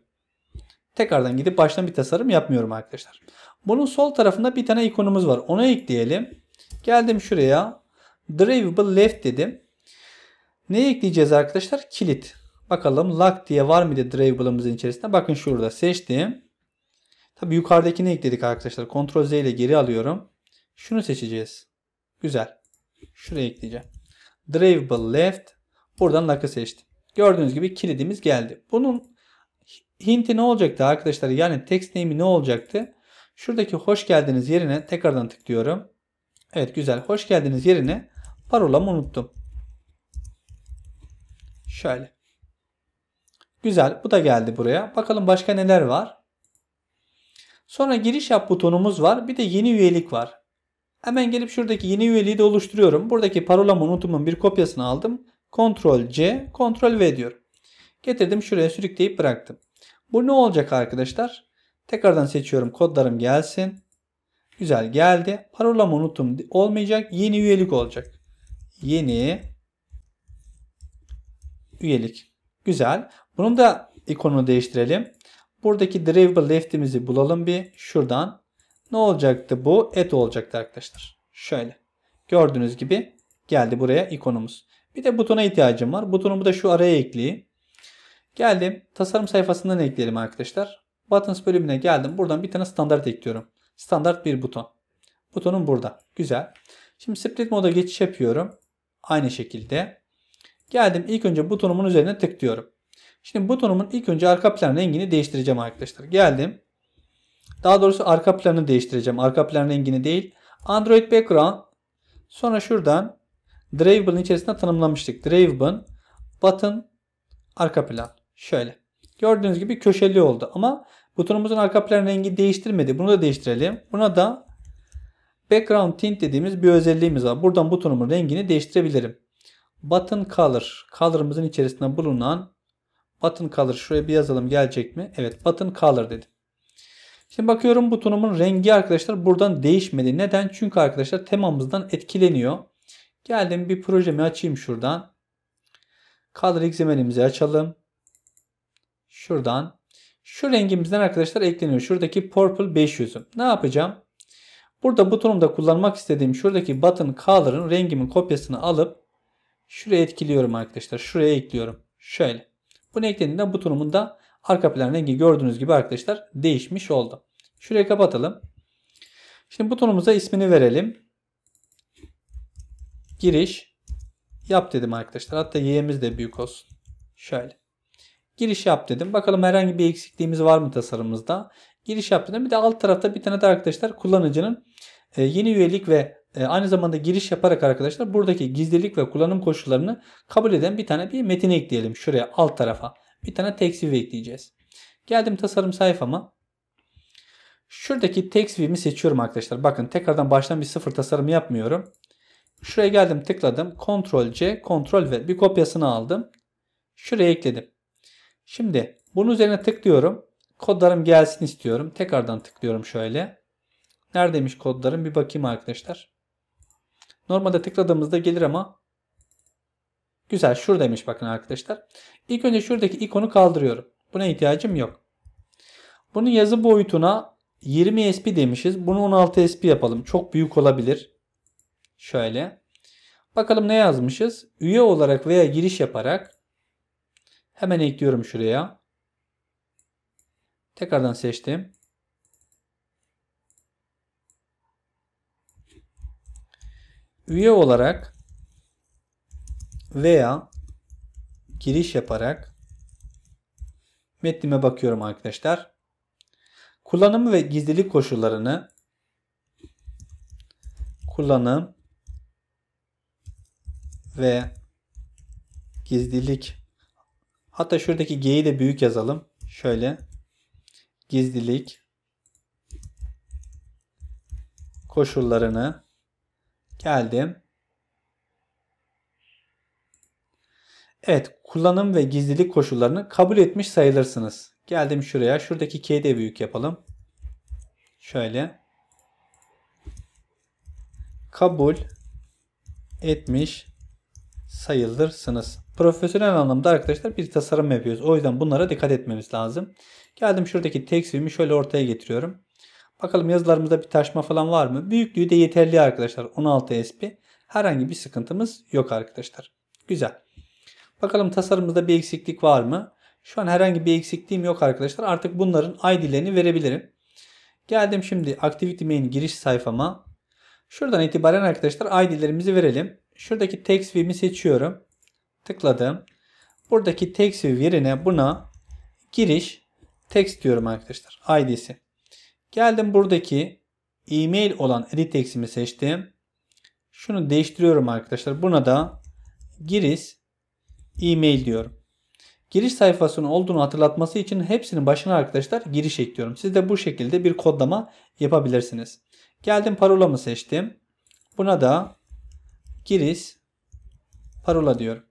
Tekrardan gidip baştan bir tasarım yapmıyorum arkadaşlar. Bunun sol tarafında bir tane ikonumuz var. Onu ekleyelim. Geldim şuraya. Drivable left dedim. Ne ekleyeceğiz arkadaşlar? Kilit. Bakalım lock diye var mıydı drivable'ımızın içerisinde? Bakın şurada seçtim. Tabi yukarıdakini ekledik arkadaşlar. Ctrl Z ile geri alıyorum. Şunu seçeceğiz. Güzel. Şuraya ekleyeceğim. Drivable left. Buradan lock'ı seçtim. Gördüğünüz gibi kilidimiz geldi. Bunun hinti ne olacaktı arkadaşlar? Yani text name'i ne olacaktı? Şuradaki hoş geldiniz yerine tekrardan tıklıyorum. Evet güzel. Hoş geldiniz yerine parolamı unuttum. Şöyle. Güzel. Bu da geldi buraya. Bakalım başka neler var. Sonra giriş yap butonumuz var. Bir de yeni üyelik var. Hemen gelip şuradaki yeni üyeliği de oluşturuyorum. Buradaki parolamı unutumun bir kopyasını aldım. Ctrl C, Ctrl V diyor. Getirdim şuraya sürükleyip bıraktım. Bu ne olacak arkadaşlar? Tekrardan seçiyorum kodlarım gelsin. Güzel geldi. Parolamı unuttum olmayacak. Yeni üyelik olacak. Yeni üyelik. Güzel. Bunun da ikonunu değiştirelim. Buradaki Drivable Left'imizi bulalım bir şuradan. Ne olacaktı bu? Et olacaktı arkadaşlar. Şöyle. Gördüğünüz gibi geldi buraya ikonumuz. Bir de butona ihtiyacım var. Butonumu da şu araya ekleyeyim. Geldim. Tasarım sayfasından ekleyelim arkadaşlar. Buttons bölümüne geldim. Buradan bir tane standart ekliyorum. Standart bir buton. Butonum burada. Güzel. Şimdi split moda geçiş yapıyorum. Aynı şekilde. Geldim. İlk önce butonumun üzerine tıklıyorum. Şimdi butonumun ilk önce arka plan rengini değiştireceğim arkadaşlar. Geldim. Daha doğrusu arka planı değiştireceğim. Arka plan rengini değil. Android background. Sonra şuradan Draveable'ın içerisinde tanımlamıştık. Draveable button arka plan. Şöyle. Gördüğünüz gibi köşeli oldu ama butonumuzun arka plan rengi değiştirmedi. Bunu da değiştirelim. Buna da background tint dediğimiz bir özelliğimiz var. Buradan butonumun rengini değiştirebilirim. Button color. Color'ımızın içerisinde bulunan Button color şuraya bir yazalım gelecek mi? Evet button color dedim. Şimdi bakıyorum butonumun rengi arkadaşlar buradan değişmedi. Neden? Çünkü arkadaşlar temamızdan etkileniyor. Geldim bir projemi açayım şuradan. Color XML'imizi açalım. Şuradan. Şu rengimizden arkadaşlar ekleniyor. Şuradaki Purple 500'ü. Ne yapacağım? Burada butonumda kullanmak istediğim şuradaki button color'ın rengimin kopyasını alıp şuraya etkiliyorum arkadaşlar. Şuraya ekliyorum. Şöyle. Bu eklediğimde bu turumun da arka plan rengi gördüğünüz gibi arkadaşlar değişmiş oldu. Şurayı kapatalım. Şimdi butonumuza ismini verelim. Giriş yap dedim arkadaşlar. Hatta y'miz de büyük olsun. Şöyle. Giriş yap dedim. Bakalım herhangi bir eksikliğimiz var mı tasarımımızda. Giriş yap dedim. Bir de alt tarafta bir tane de arkadaşlar kullanıcının e, yeni üyelik ve e, aynı zamanda giriş yaparak arkadaşlar buradaki gizlilik ve kullanım koşullarını kabul eden bir tane bir metin ekleyelim. Şuraya alt tarafa bir tane text view ekleyeceğiz. Geldim tasarım sayfama. Şuradaki text view'imi seçiyorum arkadaşlar. Bakın tekrardan baştan bir sıfır tasarım yapmıyorum. Şuraya geldim tıkladım. Ctrl C, Ctrl V. Bir kopyasını aldım. Şuraya ekledim. Şimdi bunun üzerine tıklıyorum. Kodlarım gelsin istiyorum. Tekrardan tıklıyorum şöyle. Neredeymiş kodlarım? Bir bakayım arkadaşlar. Normalde tıkladığımızda gelir ama güzel demiş bakın arkadaşlar. İlk önce şuradaki ikonu kaldırıyorum. Buna ihtiyacım yok. Bunun yazı boyutuna 20 SP demişiz. Bunu 16 SP yapalım. Çok büyük olabilir. Şöyle. Bakalım ne yazmışız? Üye olarak veya giriş yaparak hemen ekliyorum şuraya. Tekrardan seçtim. üye olarak veya giriş yaparak metnime bakıyorum arkadaşlar. Kullanım ve gizlilik koşullarını kullanım ve gizlilik hatta şuradaki G'yi de büyük yazalım. Şöyle gizlilik koşullarını Geldim. Evet, kullanım ve gizlilik koşullarını kabul etmiş sayılırsınız. Geldim şuraya. Şuradaki k'yi de büyük yapalım. Şöyle. Kabul etmiş sayılırsınız. Profesyonel anlamda arkadaşlar bir tasarım yapıyoruz. O yüzden bunlara dikkat etmemiz lazım. Geldim şuradaki tekstilimi şöyle ortaya getiriyorum. Bakalım yazılarımızda bir taşma falan var mı? Büyüklüğü de yeterli arkadaşlar. 16 SP. Herhangi bir sıkıntımız yok arkadaşlar. Güzel. Bakalım tasarımımızda bir eksiklik var mı? Şu an herhangi bir eksikliğim yok arkadaşlar. Artık bunların ID'lerini verebilirim. Geldim şimdi Activity Main giriş sayfama. Şuradan itibaren arkadaşlar ID'lerimizi verelim. Şuradaki text view'imi seçiyorum. Tıkladım. Buradaki text view yerine buna giriş text diyorum arkadaşlar. ID'si. Geldim buradaki e-mail olan edit eksimi seçtim. Şunu değiştiriyorum arkadaşlar. Buna da giriş e-mail diyorum. Giriş sayfasının olduğunu hatırlatması için hepsinin başına arkadaşlar giriş ekliyorum. Siz de bu şekilde bir kodlama yapabilirsiniz. Geldim parolamı seçtim. Buna da giriş parola diyorum.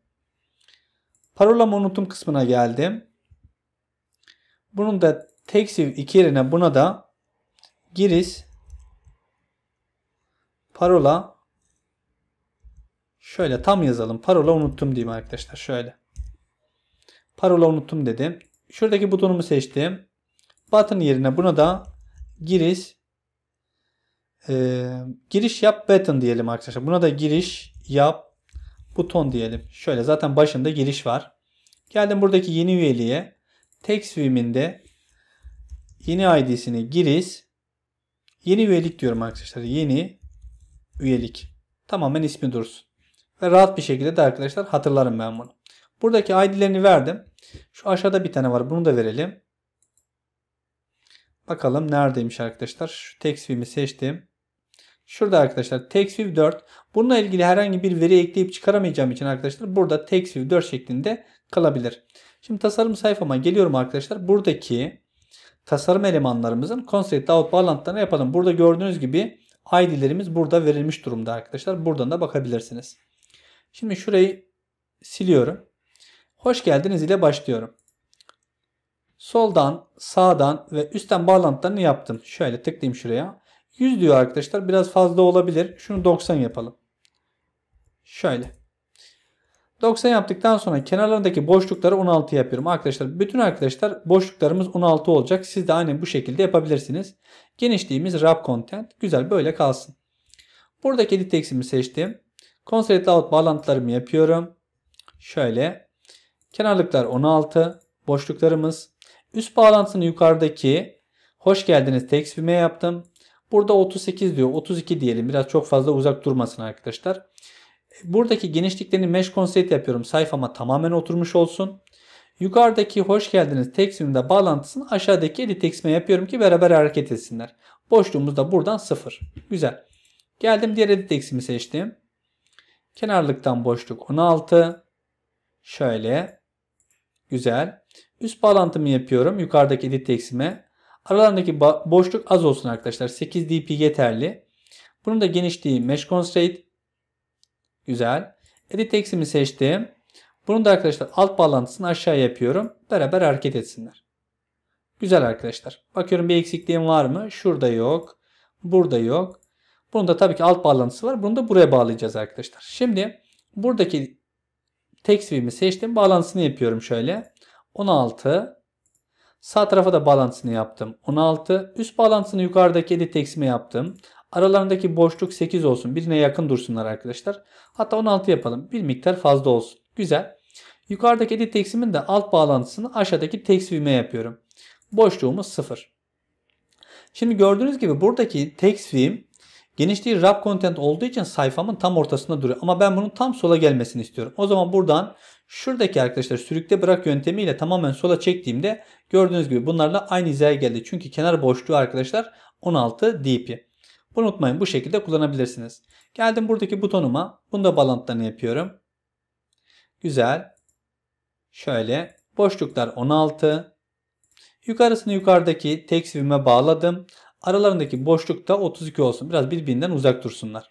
Parolamı unutum kısmına geldim. Bunun da textview 2 yerine buna da giriş parola şöyle tam yazalım. Parola unuttum diyeyim arkadaşlar. Şöyle. Parola unuttum dedim. Şuradaki butonumu seçtim. Button yerine buna da giriş e, giriş yap button diyelim arkadaşlar. Buna da giriş yap buton diyelim. Şöyle zaten başında giriş var. Geldim buradaki yeni üyeliğe. Text Vim'inde yeni ID'sini giriş Yeni üyelik diyorum arkadaşlar. Yeni üyelik. Tamamen ismi dursun. Ve rahat bir şekilde de arkadaşlar hatırlarım ben bunu. Buradaki ID'lerini verdim. Şu aşağıda bir tane var. Bunu da verelim. Bakalım neredeymiş arkadaşlar. Şu Textview'i seçtim. Şurada arkadaşlar TextView 4. Bununla ilgili herhangi bir veri ekleyip çıkaramayacağım için arkadaşlar burada TextView 4 şeklinde kalabilir. Şimdi tasarım sayfama geliyorum arkadaşlar. Buradaki tasarım elemanlarımızın Constraint Out bağlantılarını yapalım. Burada gördüğünüz gibi ID'lerimiz burada verilmiş durumda arkadaşlar. Buradan da bakabilirsiniz. Şimdi şurayı siliyorum. Hoş geldiniz ile başlıyorum. Soldan, sağdan ve üstten bağlantılarını yaptım. Şöyle tıklayayım şuraya. 100 diyor arkadaşlar. Biraz fazla olabilir. Şunu 90 yapalım. Şöyle. 90 yaptıktan sonra kenarlarındaki boşlukları 16 yapıyorum. Arkadaşlar bütün arkadaşlar boşluklarımız 16 olacak. Siz de aynı bu şekilde yapabilirsiniz. Genişliğimiz wrap content. Güzel böyle kalsın. Buradaki edit eksimi seçtim. Constraint layout bağlantılarımı yapıyorum. Şöyle. Kenarlıklar 16. Boşluklarımız. Üst bağlantısını yukarıdaki hoş geldiniz text yaptım. Burada 38 diyor. 32 diyelim. Biraz çok fazla uzak durmasın arkadaşlar. Buradaki genişliklerini mesh constraint yapıyorum. Sayfama tamamen oturmuş olsun. Yukarıdaki hoş geldiniz tekstinde bağlantısını aşağıdaki edit tekstime yapıyorum ki beraber hareket etsinler. Boşluğumuz da buradan sıfır. Güzel. Geldim diğer edit tekstimi seçtim. Kenarlıktan boşluk 16. Şöyle. Güzel. Üst bağlantımı yapıyorum yukarıdaki edit tekstime. Aralarındaki boşluk az olsun arkadaşlar. 8 dp yeterli. Bunun da genişliği mesh constraint. Güzel. Edit Text'imi seçtim. Bunu da arkadaşlar alt bağlantısını aşağı yapıyorum. Beraber hareket etsinler. Güzel arkadaşlar. Bakıyorum bir eksikliğim var mı? Şurada yok. Burada yok. Bunun da tabii ki alt bağlantısı var. Bunu da buraya bağlayacağız arkadaşlar. Şimdi buradaki text view'imi seçtim. Bağlantısını yapıyorum şöyle. 16 Sağ tarafa da bağlantısını yaptım. 16 üst bağlantısını yukarıdaki edit text'ime yaptım. Aralarındaki boşluk 8 olsun. Birine yakın dursunlar arkadaşlar. Hatta 16 yapalım. Bir miktar fazla olsun. Güzel. Yukarıdaki edit teksimin de alt bağlantısını aşağıdaki text view'me yapıyorum. Boşluğumuz 0. Şimdi gördüğünüz gibi buradaki text view'im genişliği wrap content olduğu için sayfamın tam ortasında duruyor. Ama ben bunun tam sola gelmesini istiyorum. O zaman buradan şuradaki arkadaşlar sürükle bırak yöntemiyle tamamen sola çektiğimde gördüğünüz gibi bunlarla aynı hizaya geldi. Çünkü kenar boşluğu arkadaşlar 16 dp. Bunu unutmayın bu şekilde kullanabilirsiniz. Geldim buradaki butonuma. bunu da bağlantılarını yapıyorum. Güzel. Şöyle boşluklar 16. Yukarısını yukarıdaki tek sivime bağladım. Aralarındaki boşluk da 32 olsun. Biraz birbirinden uzak dursunlar.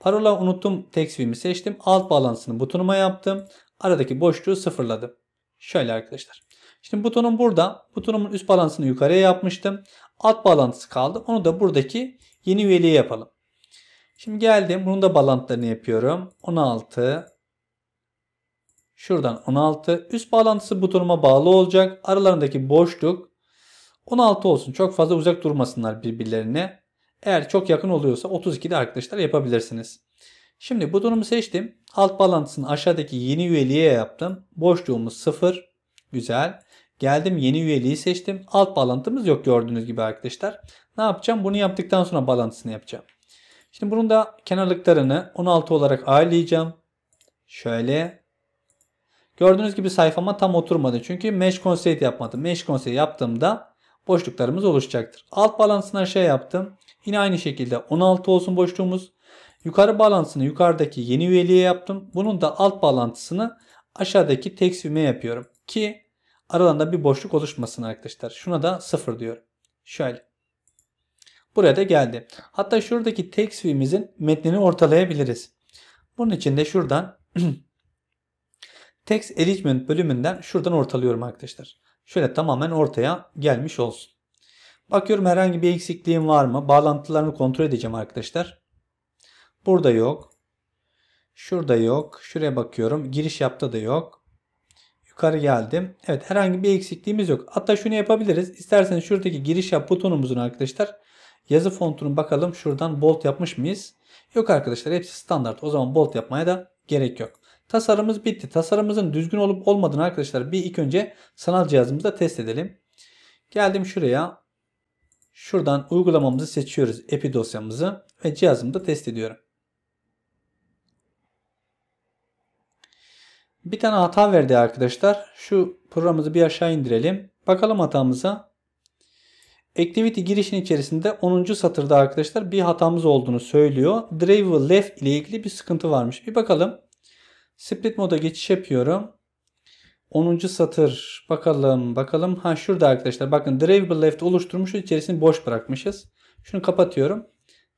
Parola unuttum tek sivimi seçtim. Alt bağlantısını butonuma yaptım. Aradaki boşluğu sıfırladım. Şöyle arkadaşlar. Şimdi butonum burada. Butonumun üst balansını yukarıya yapmıştım. Alt bağlantısı kaldı. Onu da buradaki Yeni üyeliği yapalım. Şimdi geldim. Bunun da bağlantılarını yapıyorum. 16 Şuradan 16. Üst bağlantısı butonuma bağlı olacak. Aralarındaki boşluk 16 olsun. Çok fazla uzak durmasınlar birbirlerine. Eğer çok yakın oluyorsa 32'de arkadaşlar yapabilirsiniz. Şimdi butonumu seçtim. Alt bağlantısını aşağıdaki yeni üyeliğe yaptım. Boşluğumuz 0. Güzel. Geldim yeni üyeliği seçtim. Alt bağlantımız yok gördüğünüz gibi arkadaşlar. Ne yapacağım? Bunu yaptıktan sonra bağlantısını yapacağım. Şimdi bunun da kenarlıklarını 16 olarak ayarlayacağım. Şöyle. Gördüğünüz gibi sayfama tam oturmadı. Çünkü mesh constraint yapmadım. Mesh constraint yaptığımda boşluklarımız oluşacaktır. Alt balansına şey yaptım. Yine aynı şekilde 16 olsun boşluğumuz. Yukarı balansını yukarıdaki yeni üyeliğe yaptım. Bunun da alt bağlantısını aşağıdaki text yapıyorum. Ki aralarında bir boşluk oluşmasın arkadaşlar. Şuna da 0 diyorum. Şöyle. Buraya da geldi. Hatta şuradaki text view'imizin metnini ortalayabiliriz. Bunun için de şuradan text alignment bölümünden şuradan ortalıyorum arkadaşlar. Şöyle tamamen ortaya gelmiş olsun. Bakıyorum herhangi bir eksikliğim var mı? Bağlantılarını kontrol edeceğim arkadaşlar. Burada yok. Şurada yok. Şuraya bakıyorum. Giriş yaptı da yok. Yukarı geldim. Evet herhangi bir eksikliğimiz yok. Hatta şunu yapabiliriz. İsterseniz şuradaki giriş yap butonumuzun arkadaşlar yazı fontunu bakalım şuradan bolt yapmış mıyız? Yok arkadaşlar hepsi standart. O zaman bolt yapmaya da gerek yok. Tasarımız bitti. Tasarımızın düzgün olup olmadığını arkadaşlar bir ilk önce sanal cihazımızda test edelim. Geldim şuraya. Şuradan uygulamamızı seçiyoruz. Epi dosyamızı ve cihazımda test ediyorum. Bir tane hata verdi arkadaşlar. Şu programımızı bir aşağı indirelim. Bakalım hatamıza. Activity girişin içerisinde 10. satırda arkadaşlar bir hatamız olduğunu söylüyor. Drive left ile ilgili bir sıkıntı varmış. Bir bakalım. Split moda geçiş yapıyorum. 10. satır bakalım bakalım. Ha şurada arkadaşlar bakın Drive left oluşturmuşuz. İçerisini boş bırakmışız. Şunu kapatıyorum.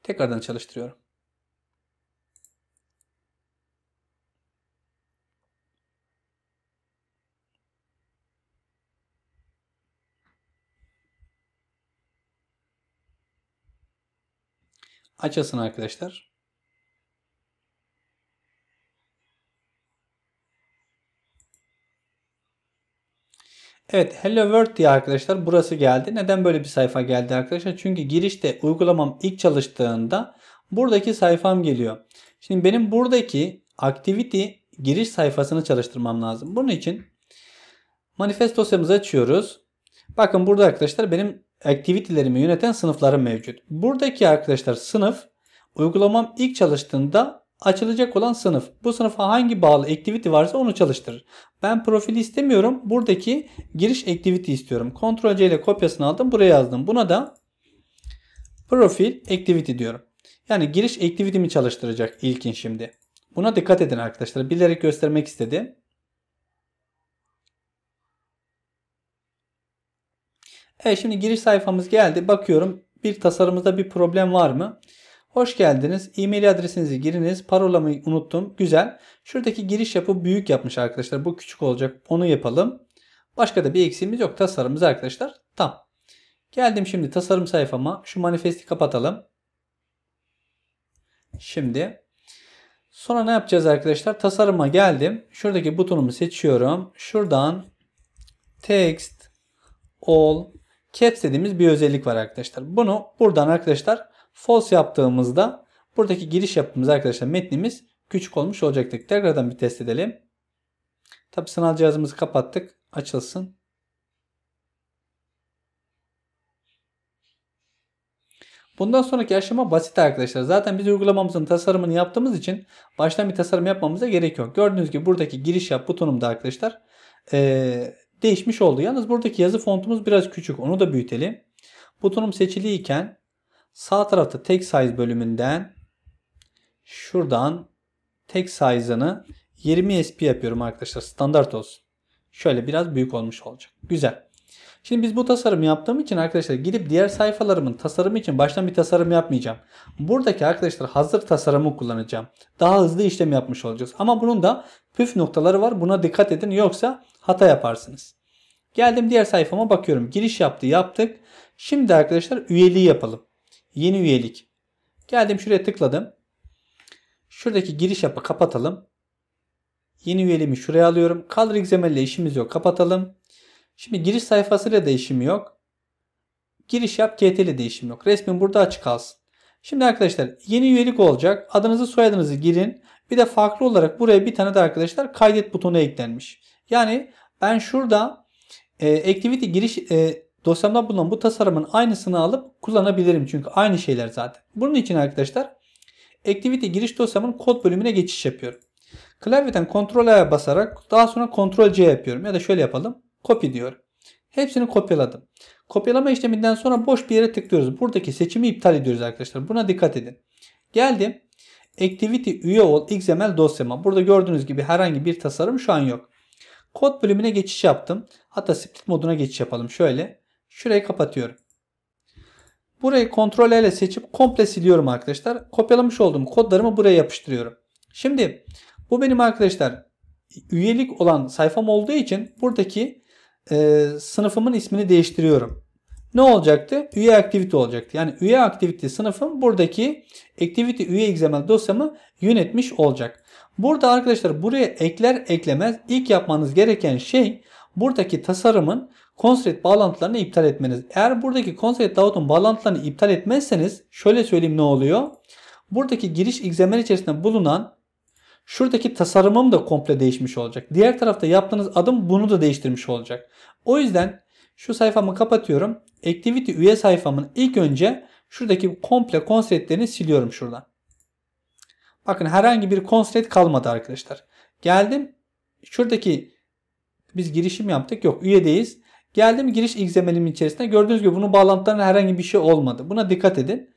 Tekrardan çalıştırıyorum. Açasın arkadaşlar. Evet Hello World diye arkadaşlar burası geldi. Neden böyle bir sayfa geldi arkadaşlar? Çünkü girişte uygulamam ilk çalıştığında buradaki sayfam geliyor. Şimdi benim buradaki activity giriş sayfasını çalıştırmam lazım. Bunun için manifest dosyamızı açıyoruz. Bakın burada arkadaşlar benim aktivitelerimi yöneten sınıflarım mevcut. Buradaki arkadaşlar sınıf uygulamam ilk çalıştığında açılacak olan sınıf. Bu sınıfa hangi bağlı activity varsa onu çalıştırır. Ben profili istemiyorum. Buradaki giriş activity istiyorum. Ctrl C ile kopyasını aldım. Buraya yazdım. Buna da profil activity diyorum. Yani giriş activity'mi çalıştıracak ilkin şimdi. Buna dikkat edin arkadaşlar. Bilerek göstermek istedim. Evet şimdi giriş sayfamız geldi. Bakıyorum bir tasarımımızda bir problem var mı? Hoş geldiniz. E-mail adresinizi giriniz. Parolamı unuttum. Güzel. Şuradaki giriş yapı büyük yapmış arkadaşlar. Bu küçük olacak. Onu yapalım. Başka da bir eksiğimiz yok. Tasarımımız arkadaşlar tam. Geldim şimdi tasarım sayfama. Şu manifesti kapatalım. Şimdi sonra ne yapacağız arkadaşlar? Tasarıma geldim. Şuradaki butonumu seçiyorum. Şuradan text all caps dediğimiz bir özellik var arkadaşlar. Bunu buradan arkadaşlar false yaptığımızda buradaki giriş yaptığımız arkadaşlar metnimiz küçük olmuş olacaktır. Tekrardan bir test edelim. Tabi sanal cihazımızı kapattık. Açılsın. Bundan sonraki aşama basit arkadaşlar. Zaten biz uygulamamızın tasarımını yaptığımız için baştan bir tasarım yapmamıza gerek yok. Gördüğünüz gibi buradaki giriş yap butonumda arkadaşlar ee, değişmiş oldu. Yalnız buradaki yazı fontumuz biraz küçük. Onu da büyütelim. Butonum seçiliyken sağ tarafta tek size bölümünden şuradan tek size'ını 20 SP yapıyorum arkadaşlar. Standart olsun. Şöyle biraz büyük olmuş olacak. Güzel. Şimdi biz bu tasarım yaptığım için arkadaşlar gidip diğer sayfalarımın tasarımı için baştan bir tasarım yapmayacağım. Buradaki arkadaşlar hazır tasarımı kullanacağım. Daha hızlı işlem yapmış olacağız. Ama bunun da püf noktaları var. Buna dikkat edin. Yoksa hata yaparsınız. Geldim diğer sayfama bakıyorum. Giriş yaptı yaptık. Şimdi arkadaşlar üyeliği yapalım. Yeni üyelik. Geldim şuraya tıkladım. Şuradaki giriş yapı kapatalım. Yeni üyeliğimi şuraya alıyorum. Color XML ile işimiz yok. Kapatalım. Şimdi giriş sayfasıyla da işim yok. Giriş yap GT ile de yok. Resmin burada açık kalsın. Şimdi arkadaşlar yeni üyelik olacak. Adınızı soyadınızı girin. Bir de farklı olarak buraya bir tane de arkadaşlar kaydet butonu eklenmiş. Yani ben şurada e, activity giriş e, dosyamda bulunan bu tasarımın aynısını alıp kullanabilirim. Çünkü aynı şeyler zaten. Bunun için arkadaşlar activity giriş dosyamın kod bölümüne geçiş yapıyorum. Klavyeden Ctrl basarak daha sonra Ctrl C yapıyorum. Ya da şöyle yapalım. Copy diyorum. Hepsini kopyaladım. Kopyalama işleminden sonra boş bir yere tıklıyoruz. Buradaki seçimi iptal ediyoruz arkadaşlar. Buna dikkat edin. Geldim. Activity üye ol XML dosyama. Burada gördüğünüz gibi herhangi bir tasarım şu an yok. Kod bölümüne geçiş yaptım. Hatta split moduna geçiş yapalım. Şöyle. Şurayı kapatıyorum. Burayı kontrol ile seçip komple siliyorum arkadaşlar. Kopyalamış olduğum kodlarımı buraya yapıştırıyorum. Şimdi bu benim arkadaşlar üyelik olan sayfam olduğu için buradaki e, sınıfımın ismini değiştiriyorum. Ne olacaktı? Üye aktivite olacaktı. Yani üye aktivite sınıfım buradaki activity üye XML dosyamı yönetmiş olacak. Burada arkadaşlar buraya ekler eklemez ilk yapmanız gereken şey buradaki tasarımın konsept bağlantılarını iptal etmeniz. Eğer buradaki konsept Layout'un bağlantılarını iptal etmezseniz şöyle söyleyeyim ne oluyor. Buradaki giriş XML içerisinde bulunan şuradaki tasarımım da komple değişmiş olacak. Diğer tarafta yaptığınız adım bunu da değiştirmiş olacak. O yüzden şu sayfamı kapatıyorum. Activity üye sayfamın ilk önce şuradaki komple konseptlerini siliyorum şuradan. Bakın herhangi bir constraint kalmadı arkadaşlar. Geldim. Şuradaki biz girişim yaptık. Yok üyedeyiz. Geldim giriş XML'imin içerisinde. Gördüğünüz gibi bunun bağlantılarına herhangi bir şey olmadı. Buna dikkat edin.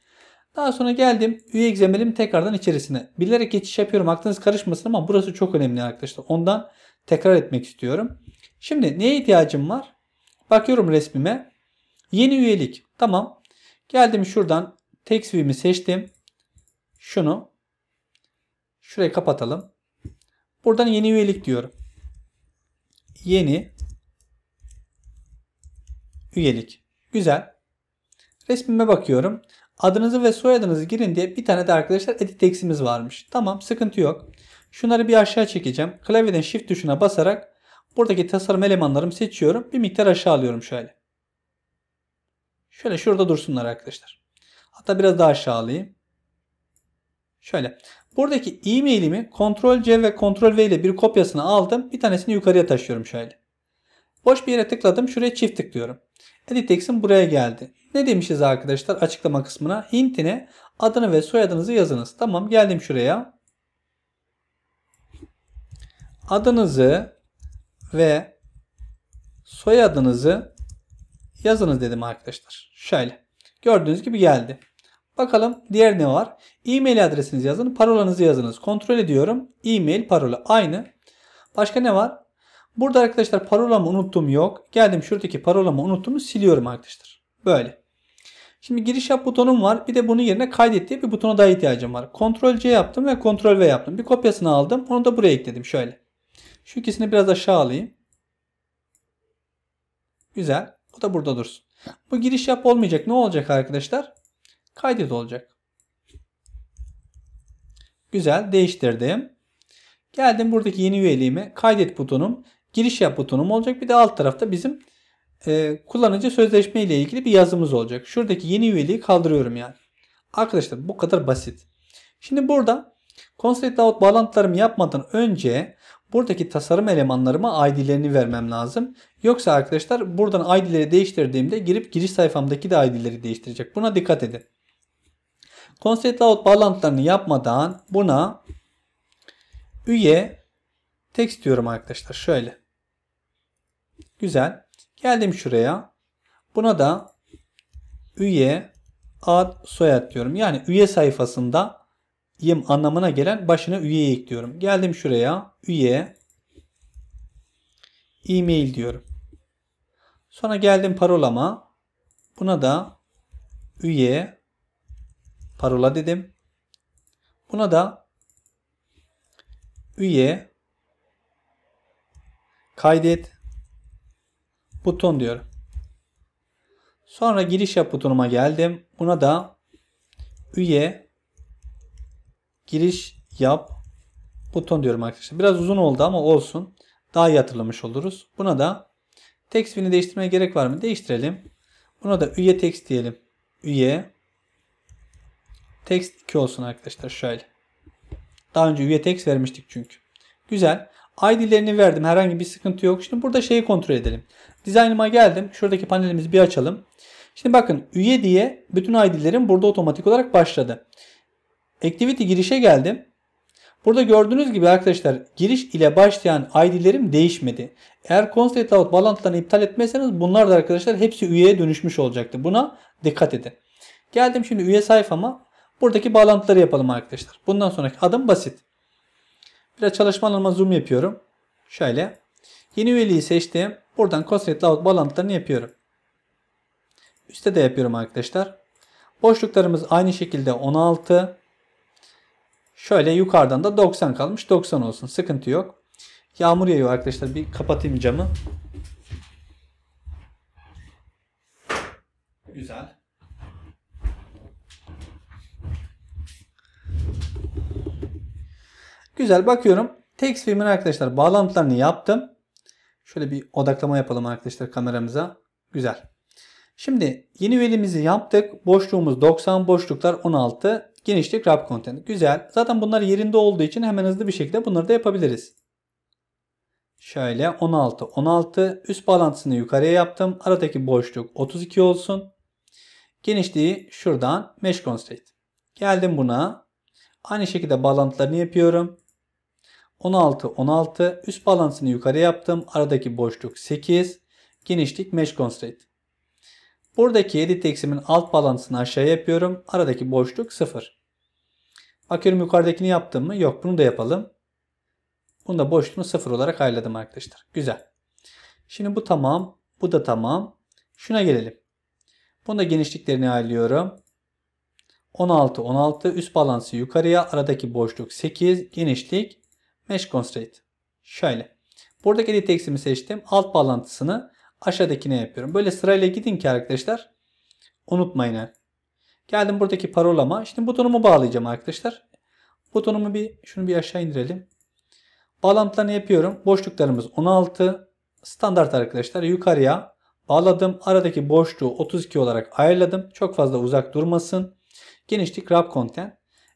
Daha sonra geldim üye XML'imi tekrardan içerisine. Bilerek geçiş yapıyorum. Aklınız karışmasın ama burası çok önemli arkadaşlar. Ondan tekrar etmek istiyorum. Şimdi neye ihtiyacım var? Bakıyorum resmime. Yeni üyelik. Tamam. Geldim şuradan text view'imi seçtim. Şunu Şurayı kapatalım. Buradan yeni üyelik diyorum. Yeni üyelik. Güzel. Resmime bakıyorum. Adınızı ve soyadınızı girin diye bir tane de arkadaşlar edit text'imiz varmış. Tamam sıkıntı yok. Şunları bir aşağı çekeceğim. Klavyeden shift tuşuna basarak buradaki tasarım elemanlarımı seçiyorum. Bir miktar aşağı alıyorum şöyle. Şöyle şurada dursunlar arkadaşlar. Hatta biraz daha aşağı alayım. Şöyle. Buradaki e-mailimi Ctrl C ve Ctrl V ile bir kopyasını aldım. Bir tanesini yukarıya taşıyorum şöyle. Boş bir yere tıkladım. Şuraya çift tıklıyorum. Editex'in buraya geldi. Ne demişiz arkadaşlar açıklama kısmına? Hintine adını ve soyadınızı yazınız. Tamam geldim şuraya. Adınızı ve soyadınızı yazınız dedim arkadaşlar. Şöyle. Gördüğünüz gibi geldi. Bakalım diğer ne var? E-mail adresinizi yazın. Parolanızı yazınız. Kontrol ediyorum. E-mail parola aynı. Başka ne var? Burada arkadaşlar parolamı unuttum yok. Geldim şuradaki parolamı unuttum siliyorum arkadaşlar. Böyle. Şimdi giriş yap butonum var. Bir de bunun yerine kaydet diye bir butona daha ihtiyacım var. Ctrl C yaptım ve Ctrl V yaptım. Bir kopyasını aldım. Onu da buraya ekledim şöyle. Şu ikisini biraz aşağı alayım. Güzel. Bu da burada dursun. Bu giriş yap olmayacak. Ne olacak arkadaşlar? kaydet olacak. Güzel değiştirdim. Geldim buradaki yeni üyeliğime kaydet butonum, giriş yap butonum olacak. Bir de alt tarafta bizim e, kullanıcı sözleşme ile ilgili bir yazımız olacak. Şuradaki yeni üyeliği kaldırıyorum yani. Arkadaşlar bu kadar basit. Şimdi burada Constraint Layout bağlantılarımı yapmadan önce buradaki tasarım elemanlarıma ID'lerini vermem lazım. Yoksa arkadaşlar buradan ID'leri değiştirdiğimde girip giriş sayfamdaki de ID'leri değiştirecek. Buna dikkat edin. Constraint layout bağlantılarını yapmadan buna üye text diyorum arkadaşlar. Şöyle. Güzel. Geldim şuraya. Buna da üye ad soyad diyorum. Yani üye sayfasında yim anlamına gelen başına üye ekliyorum. Geldim şuraya. Üye e-mail diyorum. Sonra geldim parolama. Buna da üye parola dedim. Buna da üye kaydet buton diyorum. Sonra giriş yap butonuma geldim. Buna da üye giriş yap buton diyorum arkadaşlar. Biraz uzun oldu ama olsun. Daha iyi hatırlamış oluruz. Buna da text değiştirmeye gerek var mı? Değiştirelim. Buna da üye text diyelim. Üye text 2 olsun arkadaşlar şöyle. Daha önce üye text vermiştik çünkü. Güzel. ID'lerini verdim. Herhangi bir sıkıntı yok. Şimdi burada şeyi kontrol edelim. Design'ıma geldim. Şuradaki panelimizi bir açalım. Şimdi bakın üye diye bütün ID'lerim burada otomatik olarak başladı. Activity girişe geldim. Burada gördüğünüz gibi arkadaşlar giriş ile başlayan ID'lerim değişmedi. Eğer Constant Out bağlantılarını iptal etmezseniz bunlar da arkadaşlar hepsi üyeye dönüşmüş olacaktı. Buna dikkat edin. Geldim şimdi üye sayfama. Buradaki bağlantıları yapalım arkadaşlar. Bundan sonraki adım basit. Biraz çalışma alanıma zoom yapıyorum. Şöyle. Yeni üyeliği seçtim. Buradan Cosrate Layout bağlantılarını yapıyorum. Üste de yapıyorum arkadaşlar. Boşluklarımız aynı şekilde 16. Şöyle yukarıdan da 90 kalmış. 90 olsun. Sıkıntı yok. Yağmur yağıyor arkadaşlar. Bir kapatayım camı. Güzel. Güzel bakıyorum. Text filmin arkadaşlar bağlantılarını yaptım. Şöyle bir odaklama yapalım arkadaşlar kameramıza. Güzel. Şimdi yeni üyeliğimizi yaptık. Boşluğumuz 90, boşluklar 16. Genişlik wrap content. Güzel. Zaten bunlar yerinde olduğu için hemen hızlı bir şekilde bunları da yapabiliriz. Şöyle 16, 16. Üst bağlantısını yukarıya yaptım. Aradaki boşluk 32 olsun. Genişliği şuradan mesh constraint. Geldim buna. Aynı şekilde bağlantılarını yapıyorum. 16, 16. Üst balansını yukarı yaptım. Aradaki boşluk 8. Genişlik mesh constraint. Buradaki edit eksimin alt balansını aşağı yapıyorum. Aradaki boşluk 0. Bakıyorum yukarıdakini yaptım mı? Yok bunu da yapalım. Bunu da boşluğunu 0 olarak ayarladım arkadaşlar. Güzel. Şimdi bu tamam. Bu da tamam. Şuna gelelim. Bunu da genişliklerini ayarlıyorum. 16, 16. Üst balansı yukarıya. Aradaki boşluk 8. Genişlik Mesh Constraint. Şöyle. Buradaki edit eksimi seçtim. Alt bağlantısını aşağıdakine yapıyorum. Böyle sırayla gidin ki arkadaşlar. Unutmayın. Yani. Geldim buradaki parolama. Şimdi butonumu bağlayacağım arkadaşlar. Butonumu bir şunu bir aşağı indirelim. Bağlantılarını yapıyorum. Boşluklarımız 16. Standart arkadaşlar. Yukarıya bağladım. Aradaki boşluğu 32 olarak ayarladım. Çok fazla uzak durmasın. Genişlik wrap content.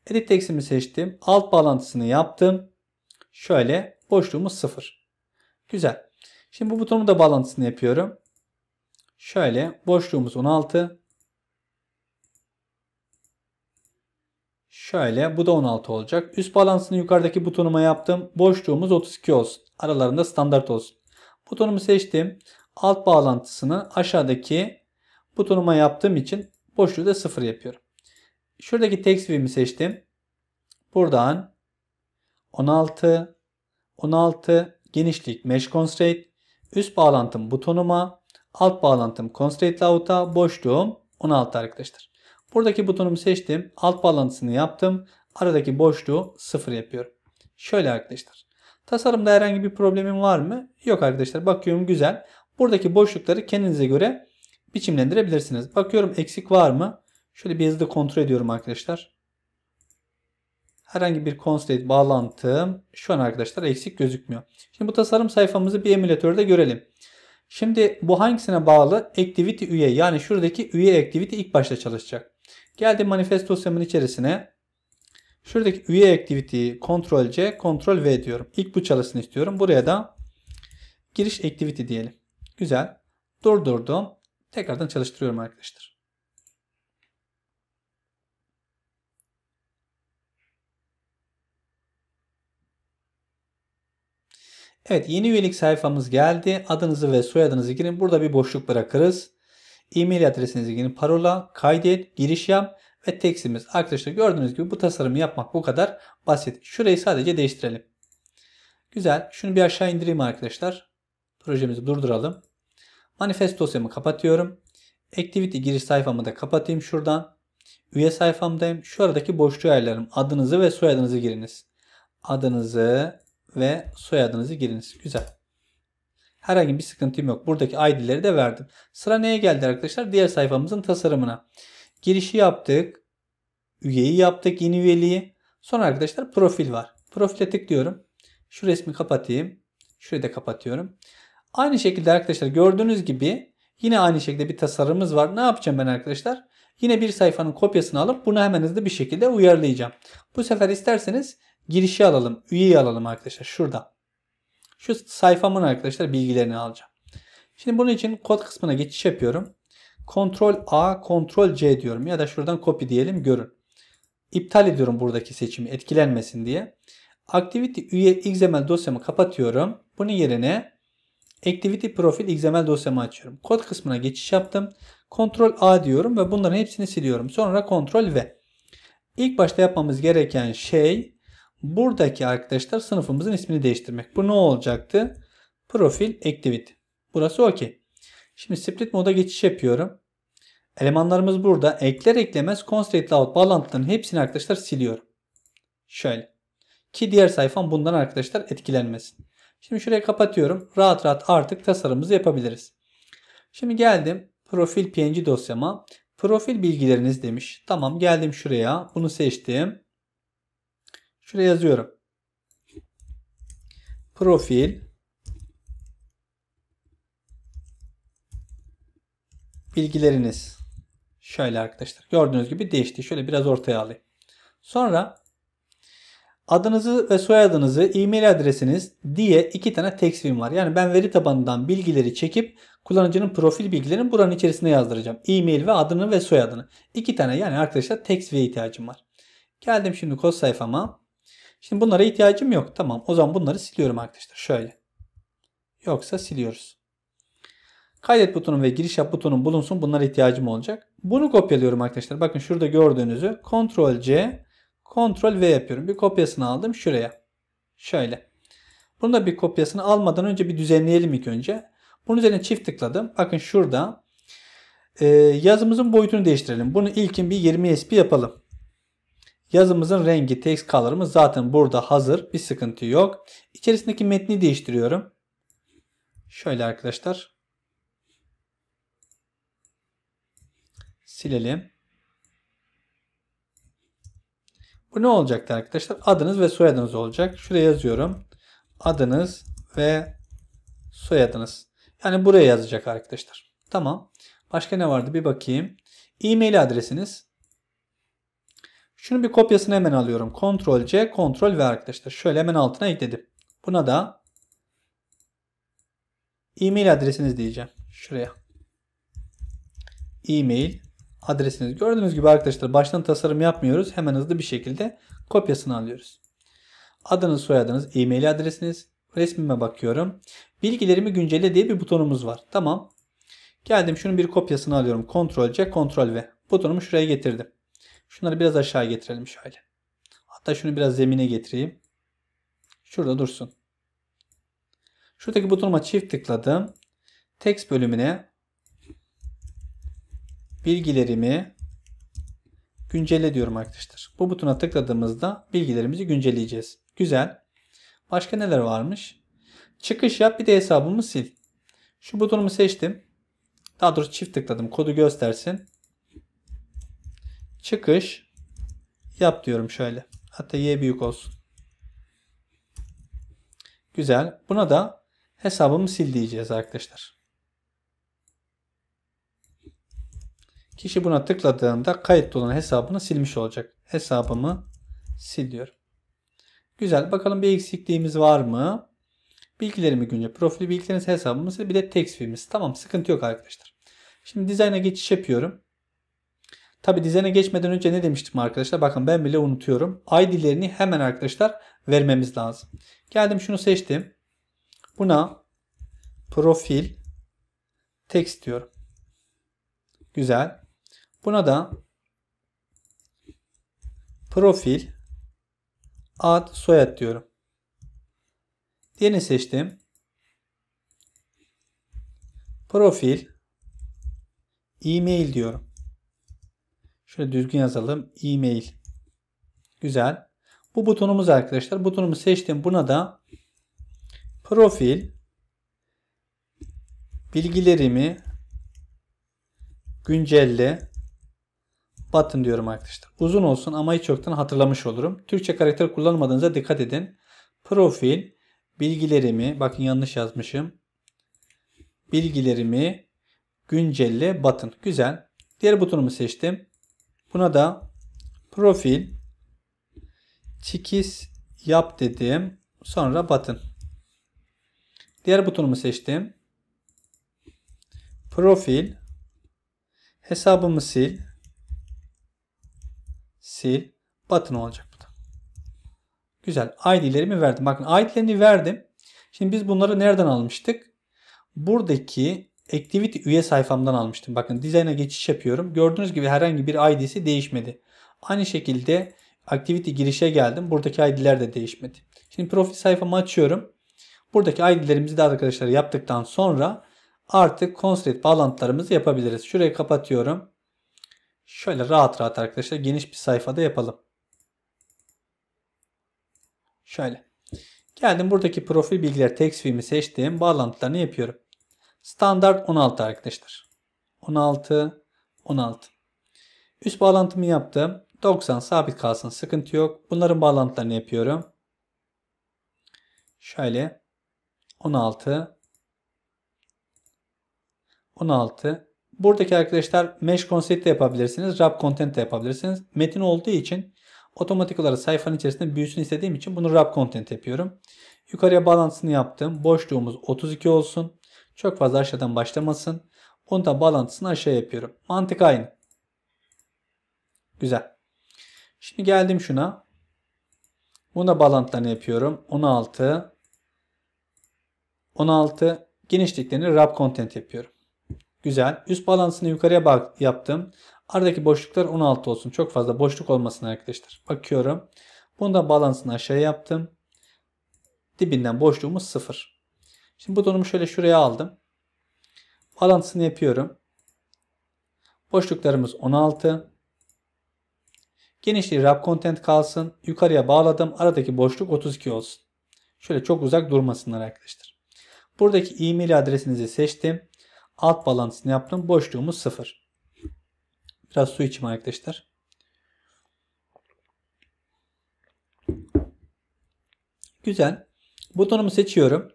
Edit tekstimi seçtim. Alt bağlantısını yaptım. Şöyle boşluğumuz 0. Güzel. Şimdi bu butonun da bağlantısını yapıyorum. Şöyle boşluğumuz 16. Şöyle bu da 16 olacak. Üst bağlantısını yukarıdaki butonuma yaptım. Boşluğumuz 32 olsun. Aralarında standart olsun. Butonumu seçtim. Alt bağlantısını aşağıdaki butonuma yaptığım için boşluğu da 0 yapıyorum. Şuradaki text view'imi seçtim. Buradan 16, 16 genişlik mesh constraint, üst bağlantım butonuma, alt bağlantım constraint layout'a, boşluğum 16 arkadaşlar. Buradaki butonumu seçtim, alt bağlantısını yaptım, aradaki boşluğu 0 yapıyorum. Şöyle arkadaşlar. Tasarımda herhangi bir problemim var mı? Yok arkadaşlar. Bakıyorum güzel. Buradaki boşlukları kendinize göre biçimlendirebilirsiniz. Bakıyorum eksik var mı? Şöyle bir hızlı kontrol ediyorum arkadaşlar herhangi bir constraint bağlantım şu an arkadaşlar eksik gözükmüyor. Şimdi bu tasarım sayfamızı bir emülatörde görelim. Şimdi bu hangisine bağlı? Activity üye yani şuradaki üye activity ilk başta çalışacak. Geldim manifest dosyamın içerisine. Şuradaki üye activity Ctrl C, Ctrl V diyorum. İlk bu çalışsın istiyorum. Buraya da giriş activity diyelim. Güzel. Durdurdum. Tekrardan çalıştırıyorum arkadaşlar. Evet yeni üyelik sayfamız geldi. Adınızı ve soyadınızı girin. Burada bir boşluk bırakırız. E-mail adresinizi girin. Parola, kaydet, giriş yap ve tekstimiz. Arkadaşlar gördüğünüz gibi bu tasarımı yapmak bu kadar basit. Şurayı sadece değiştirelim. Güzel. Şunu bir aşağı indireyim arkadaşlar. Projemizi durduralım. Manifest dosyamı kapatıyorum. Activity giriş sayfamı da kapatayım şuradan. Üye sayfamdayım. Şu aradaki boşluğu ayarlarım. Adınızı ve soyadınızı giriniz. Adınızı ve soyadınızı giriniz. Güzel. Herhangi bir sıkıntım yok. Buradaki ID'leri de verdim. Sıra neye geldi arkadaşlar? Diğer sayfamızın tasarımına. Girişi yaptık. Üyeyi yaptık. Yeni üyeliği. Sonra arkadaşlar profil var. Profile tıklıyorum. Şu resmi kapatayım. Şurayı da kapatıyorum. Aynı şekilde arkadaşlar gördüğünüz gibi yine aynı şekilde bir tasarımımız var. Ne yapacağım ben arkadaşlar? Yine bir sayfanın kopyasını alıp bunu hemen hızlı bir şekilde uyarlayacağım. Bu sefer isterseniz Girişi alalım. Üyeyi alalım arkadaşlar. Şurada, Şu sayfamın arkadaşlar bilgilerini alacağım. Şimdi bunun için kod kısmına geçiş yapıyorum. Ctrl A, Ctrl C diyorum ya da şuradan copy diyelim görün. İptal ediyorum buradaki seçimi etkilenmesin diye. Activity üye XML dosyamı kapatıyorum. Bunun yerine Activity Profil XML dosyamı açıyorum. Kod kısmına geçiş yaptım. Ctrl A diyorum ve bunların hepsini siliyorum. Sonra Ctrl V. İlk başta yapmamız gereken şey Buradaki arkadaşlar sınıfımızın ismini değiştirmek. Bu ne olacaktı? Profil activity. Burası ok. Şimdi split moda geçiş yapıyorum. Elemanlarımız burada. Ekler eklemez constraint layout bağlantılarının hepsini arkadaşlar siliyorum. Şöyle. Ki diğer sayfam bundan arkadaşlar etkilenmesin. Şimdi şuraya kapatıyorum. Rahat rahat artık tasarımımızı yapabiliriz. Şimdi geldim profil png dosyama. Profil bilgileriniz demiş. Tamam geldim şuraya. Bunu seçtim. Şuraya yazıyorum. Profil bilgileriniz şöyle arkadaşlar. Gördüğünüz gibi değişti. Şöyle biraz ortaya alayım. Sonra adınızı ve soyadınızı, e-mail adresiniz diye iki tane text film var. Yani ben veri tabanından bilgileri çekip kullanıcının profil bilgilerini buranın içerisine yazdıracağım. E-mail ve adını ve soyadını. İki tane yani arkadaşlar text ve ihtiyacım var. Geldim şimdi kod sayfama. Şimdi bunlara ihtiyacım yok. Tamam o zaman bunları siliyorum arkadaşlar. Şöyle. Yoksa siliyoruz. Kaydet butonu ve giriş yap butonu bulunsun. Bunlara ihtiyacım olacak. Bunu kopyalıyorum arkadaşlar. Bakın şurada gördüğünüzü Ctrl C, Ctrl V yapıyorum. Bir kopyasını aldım şuraya. Şöyle. Bunu da bir kopyasını almadan önce bir düzenleyelim ilk önce. Bunun üzerine çift tıkladım. Bakın şurada e, yazımızın boyutunu değiştirelim. Bunu ilkin bir 20 SP yapalım. Yazımızın rengi, text color'ımız zaten burada hazır. Bir sıkıntı yok. İçerisindeki metni değiştiriyorum. Şöyle arkadaşlar. Silelim. Bu ne olacaktı arkadaşlar? Adınız ve soyadınız olacak. Şuraya yazıyorum. Adınız ve soyadınız. Yani buraya yazacak arkadaşlar. Tamam. Başka ne vardı? Bir bakayım. E-mail adresiniz. Şunu bir kopyasını hemen alıyorum. Ctrl C, Ctrl V arkadaşlar. Şöyle hemen altına ekledim. Buna da e-mail adresiniz diyeceğim. Şuraya. E-mail adresiniz. Gördüğünüz gibi arkadaşlar baştan tasarım yapmıyoruz. Hemen hızlı bir şekilde kopyasını alıyoruz. Adınız, soyadınız, e-mail adresiniz. Resmime bakıyorum. Bilgilerimi güncelle diye bir butonumuz var. Tamam. Geldim şunun bir kopyasını alıyorum. Ctrl C, Ctrl V. Butonumu şuraya getirdim. Şunları biraz aşağı getirelim şöyle. Hatta şunu biraz zemine getireyim. Şurada dursun. Şuradaki butonuma çift tıkladım. Text bölümüne bilgilerimi güncelle diyorum arkadaşlar. Bu butona tıkladığımızda bilgilerimizi güncelleyeceğiz. Güzel. Başka neler varmış? Çıkış yap bir de hesabımı sil. Şu butonumu seçtim. Daha doğrusu çift tıkladım. Kodu göstersin çıkış yap diyorum şöyle. Hatta y büyük olsun. Güzel. Buna da hesabımı sil diyeceğiz arkadaşlar. Kişi buna tıkladığında kayıtlı olan hesabını silmiş olacak. Hesabımı sil diyorum. Güzel. Bakalım bir eksikliğimiz var mı? Bilgilerimi günce profil bilgileriniz hesabımız bir de text filmimiz. Tamam sıkıntı yok arkadaşlar. Şimdi dizayna geçiş yapıyorum. Tabi dizene geçmeden önce ne demiştim arkadaşlar? Bakın ben bile unutuyorum. ID'lerini hemen arkadaşlar vermemiz lazım. Geldim şunu seçtim. Buna profil text diyorum. Güzel. Buna da profil ad soyad diyorum. Diğerini seçtim. Profil e-mail diyorum. Şöyle düzgün yazalım. E-mail. Güzel. Bu butonumuz arkadaşlar. Butonumu seçtim. Buna da profil bilgilerimi güncelle batın diyorum arkadaşlar. Uzun olsun ama hiç yoktan hatırlamış olurum. Türkçe karakter kullanmadığınıza dikkat edin. Profil bilgilerimi bakın yanlış yazmışım. Bilgilerimi güncelle batın. Güzel. Diğer butonumu seçtim. Buna da profil çikiz yap dedim. Sonra batın. Diğer butonumu seçtim. Profil hesabımı sil. Sil. Batın olacak bu da. Güzel. ID'lerimi verdim. Bakın ID'lerini verdim. Şimdi biz bunları nereden almıştık? Buradaki Activity üye sayfamdan almıştım. Bakın dizayna geçiş yapıyorum. Gördüğünüz gibi herhangi bir ID'si değişmedi. Aynı şekilde Activity girişe geldim. Buradaki ID'ler de değişmedi. Şimdi profil sayfamı açıyorum. Buradaki ID'lerimizi de arkadaşlar yaptıktan sonra artık constraint bağlantılarımızı yapabiliriz. Şurayı kapatıyorum. Şöyle rahat rahat arkadaşlar geniş bir sayfada yapalım. Şöyle. Geldim buradaki profil bilgiler text filmi seçtim. Bağlantılarını yapıyorum. Standart 16 arkadaşlar. 16, 16. Üst bağlantımı yaptım. 90 sabit kalsın sıkıntı yok. Bunların bağlantılarını yapıyorum. Şöyle 16 16 Buradaki arkadaşlar mesh concept de yapabilirsiniz. Wrap content de yapabilirsiniz. Metin olduğu için otomatik olarak sayfanın içerisinde büyüsünü istediğim için bunu wrap content yapıyorum. Yukarıya bağlantısını yaptım. Boşluğumuz 32 olsun. Çok fazla aşağıdan başlamasın. Bunu da bağlantısını aşağı yapıyorum. Mantık aynı. Güzel. Şimdi geldim şuna. Buna bağlantılarını yapıyorum. 16 16 genişliklerini wrap content yapıyorum. Güzel. Üst balansını yukarıya bak yaptım. Aradaki boşluklar 16 olsun. Çok fazla boşluk olmasın arkadaşlar. Bakıyorum. Bunu da balansını aşağı yaptım. Dibinden boşluğumuz 0. Şimdi butonumu şöyle şuraya aldım. balansını yapıyorum. Boşluklarımız 16. Genişliği wrap content kalsın. Yukarıya bağladım. Aradaki boşluk 32 olsun. Şöyle çok uzak durmasınlar arkadaşlar. Buradaki e-mail adresinizi seçtim. Alt balansını yaptım. Boşluğumuz 0. Biraz su içim arkadaşlar. Güzel. Butonumu seçiyorum.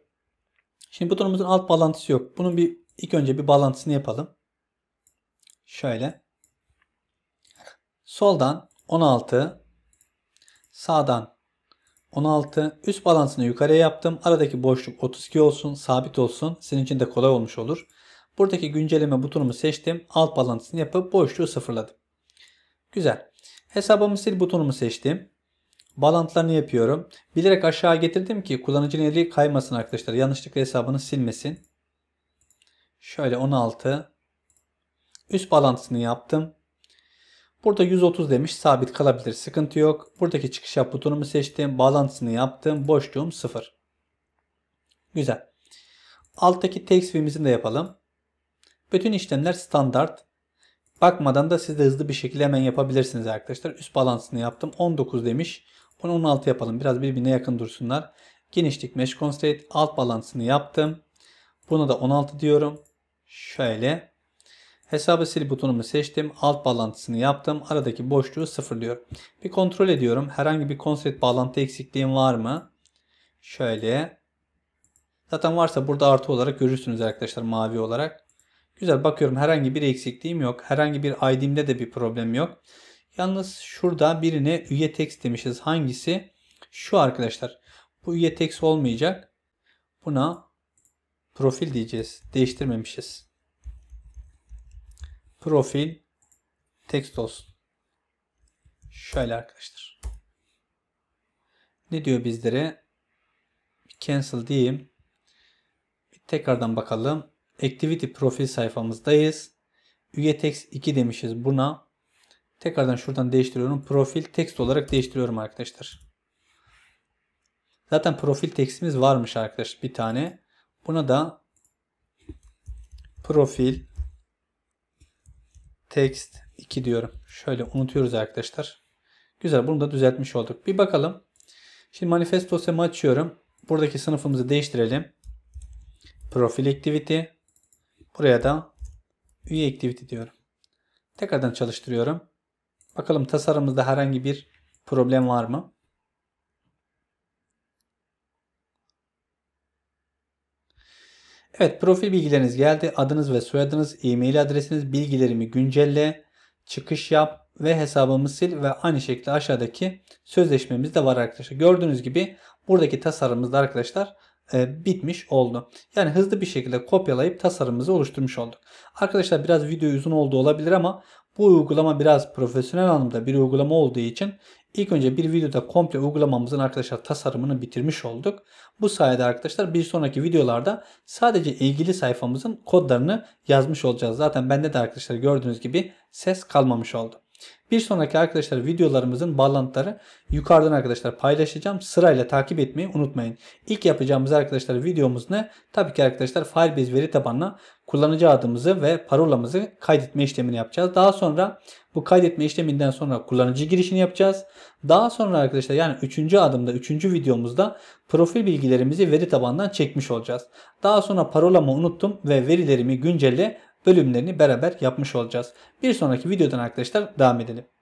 Şimdi butonumuzun alt bağlantısı yok. Bunun bir ilk önce bir bağlantısını yapalım. Şöyle. Soldan 16, sağdan 16, üst balansını yukarıya yaptım. Aradaki boşluk 32 olsun, sabit olsun. Senin için de kolay olmuş olur. Buradaki güncelleme butonumu seçtim. Alt balansını yapıp boşluğu sıfırladım. Güzel. Hesabımı sil butonumu seçtim bağlantılarını yapıyorum. Bilerek aşağı getirdim ki kullanıcının eli kaymasın arkadaşlar. Yanlışlıkla hesabını silmesin. Şöyle 16. Üst bağlantısını yaptım. Burada 130 demiş. Sabit kalabilir. Sıkıntı yok. Buradaki çıkış yap butonumu seçtim. Bağlantısını yaptım. Boşluğum 0. Güzel. Alttaki text view'imizi de yapalım. Bütün işlemler standart. Bakmadan da siz de hızlı bir şekilde hemen yapabilirsiniz arkadaşlar. Üst balansını yaptım. 19 demiş. Bunu 16 yapalım. Biraz birbirine yakın dursunlar. Genişlik mesh constraint alt balansını yaptım. Buna da 16 diyorum. Şöyle. Hesabı sil butonumu seçtim. Alt bağlantısını yaptım. Aradaki boşluğu sıfırlıyorum. Bir kontrol ediyorum. Herhangi bir constraint bağlantı eksikliğim var mı? Şöyle. Zaten varsa burada artı olarak görürsünüz arkadaşlar mavi olarak. Güzel bakıyorum herhangi bir eksikliğim yok. Herhangi bir ID'imde de bir problem yok. Yalnız şurada birine üye text demişiz. Hangisi? Şu arkadaşlar. Bu üye text olmayacak. Buna profil diyeceğiz. Değiştirmemişiz. Profil text olsun. Şöyle arkadaşlar. Ne diyor bizlere? Cancel diyeyim. Tekrardan bakalım. Activity profil sayfamızdayız. Üye text 2 demişiz buna. Tekrardan şuradan değiştiriyorum. Profil text olarak değiştiriyorum arkadaşlar. Zaten profil tekstimiz varmış arkadaşlar bir tane. Buna da profil text 2 diyorum. Şöyle unutuyoruz arkadaşlar. Güzel bunu da düzeltmiş olduk. Bir bakalım. Şimdi manifest dosyamı açıyorum. Buradaki sınıfımızı değiştirelim. Profil activity. Buraya da üye activity diyorum. Tekrardan çalıştırıyorum. Bakalım tasarımımızda herhangi bir problem var mı? Evet profil bilgileriniz geldi. Adınız ve soyadınız, e-mail adresiniz, bilgilerimi güncelle, çıkış yap ve hesabımı sil ve aynı şekilde aşağıdaki sözleşmemiz de var arkadaşlar. Gördüğünüz gibi buradaki tasarımımız da arkadaşlar e, bitmiş oldu. Yani hızlı bir şekilde kopyalayıp tasarımımızı oluşturmuş olduk. Arkadaşlar biraz video uzun oldu olabilir ama bu uygulama biraz profesyonel anlamda bir uygulama olduğu için ilk önce bir videoda komple uygulamamızın arkadaşlar tasarımını bitirmiş olduk. Bu sayede arkadaşlar bir sonraki videolarda sadece ilgili sayfamızın kodlarını yazmış olacağız. Zaten bende de arkadaşlar gördüğünüz gibi ses kalmamış oldu. Bir sonraki arkadaşlar videolarımızın bağlantıları yukarıdan arkadaşlar paylaşacağım. Sırayla takip etmeyi unutmayın. İlk yapacağımız arkadaşlar videomuz ne? Tabii ki arkadaşlar Firebase veri tabanına kullanıcı adımızı ve parolamızı kaydetme işlemini yapacağız. Daha sonra bu kaydetme işleminden sonra kullanıcı girişini yapacağız. Daha sonra arkadaşlar yani 3. adımda 3. videomuzda profil bilgilerimizi veri tabandan çekmiş olacağız. Daha sonra parolamı unuttum ve verilerimi güncelle bölümlerini beraber yapmış olacağız. Bir sonraki videodan arkadaşlar devam edelim.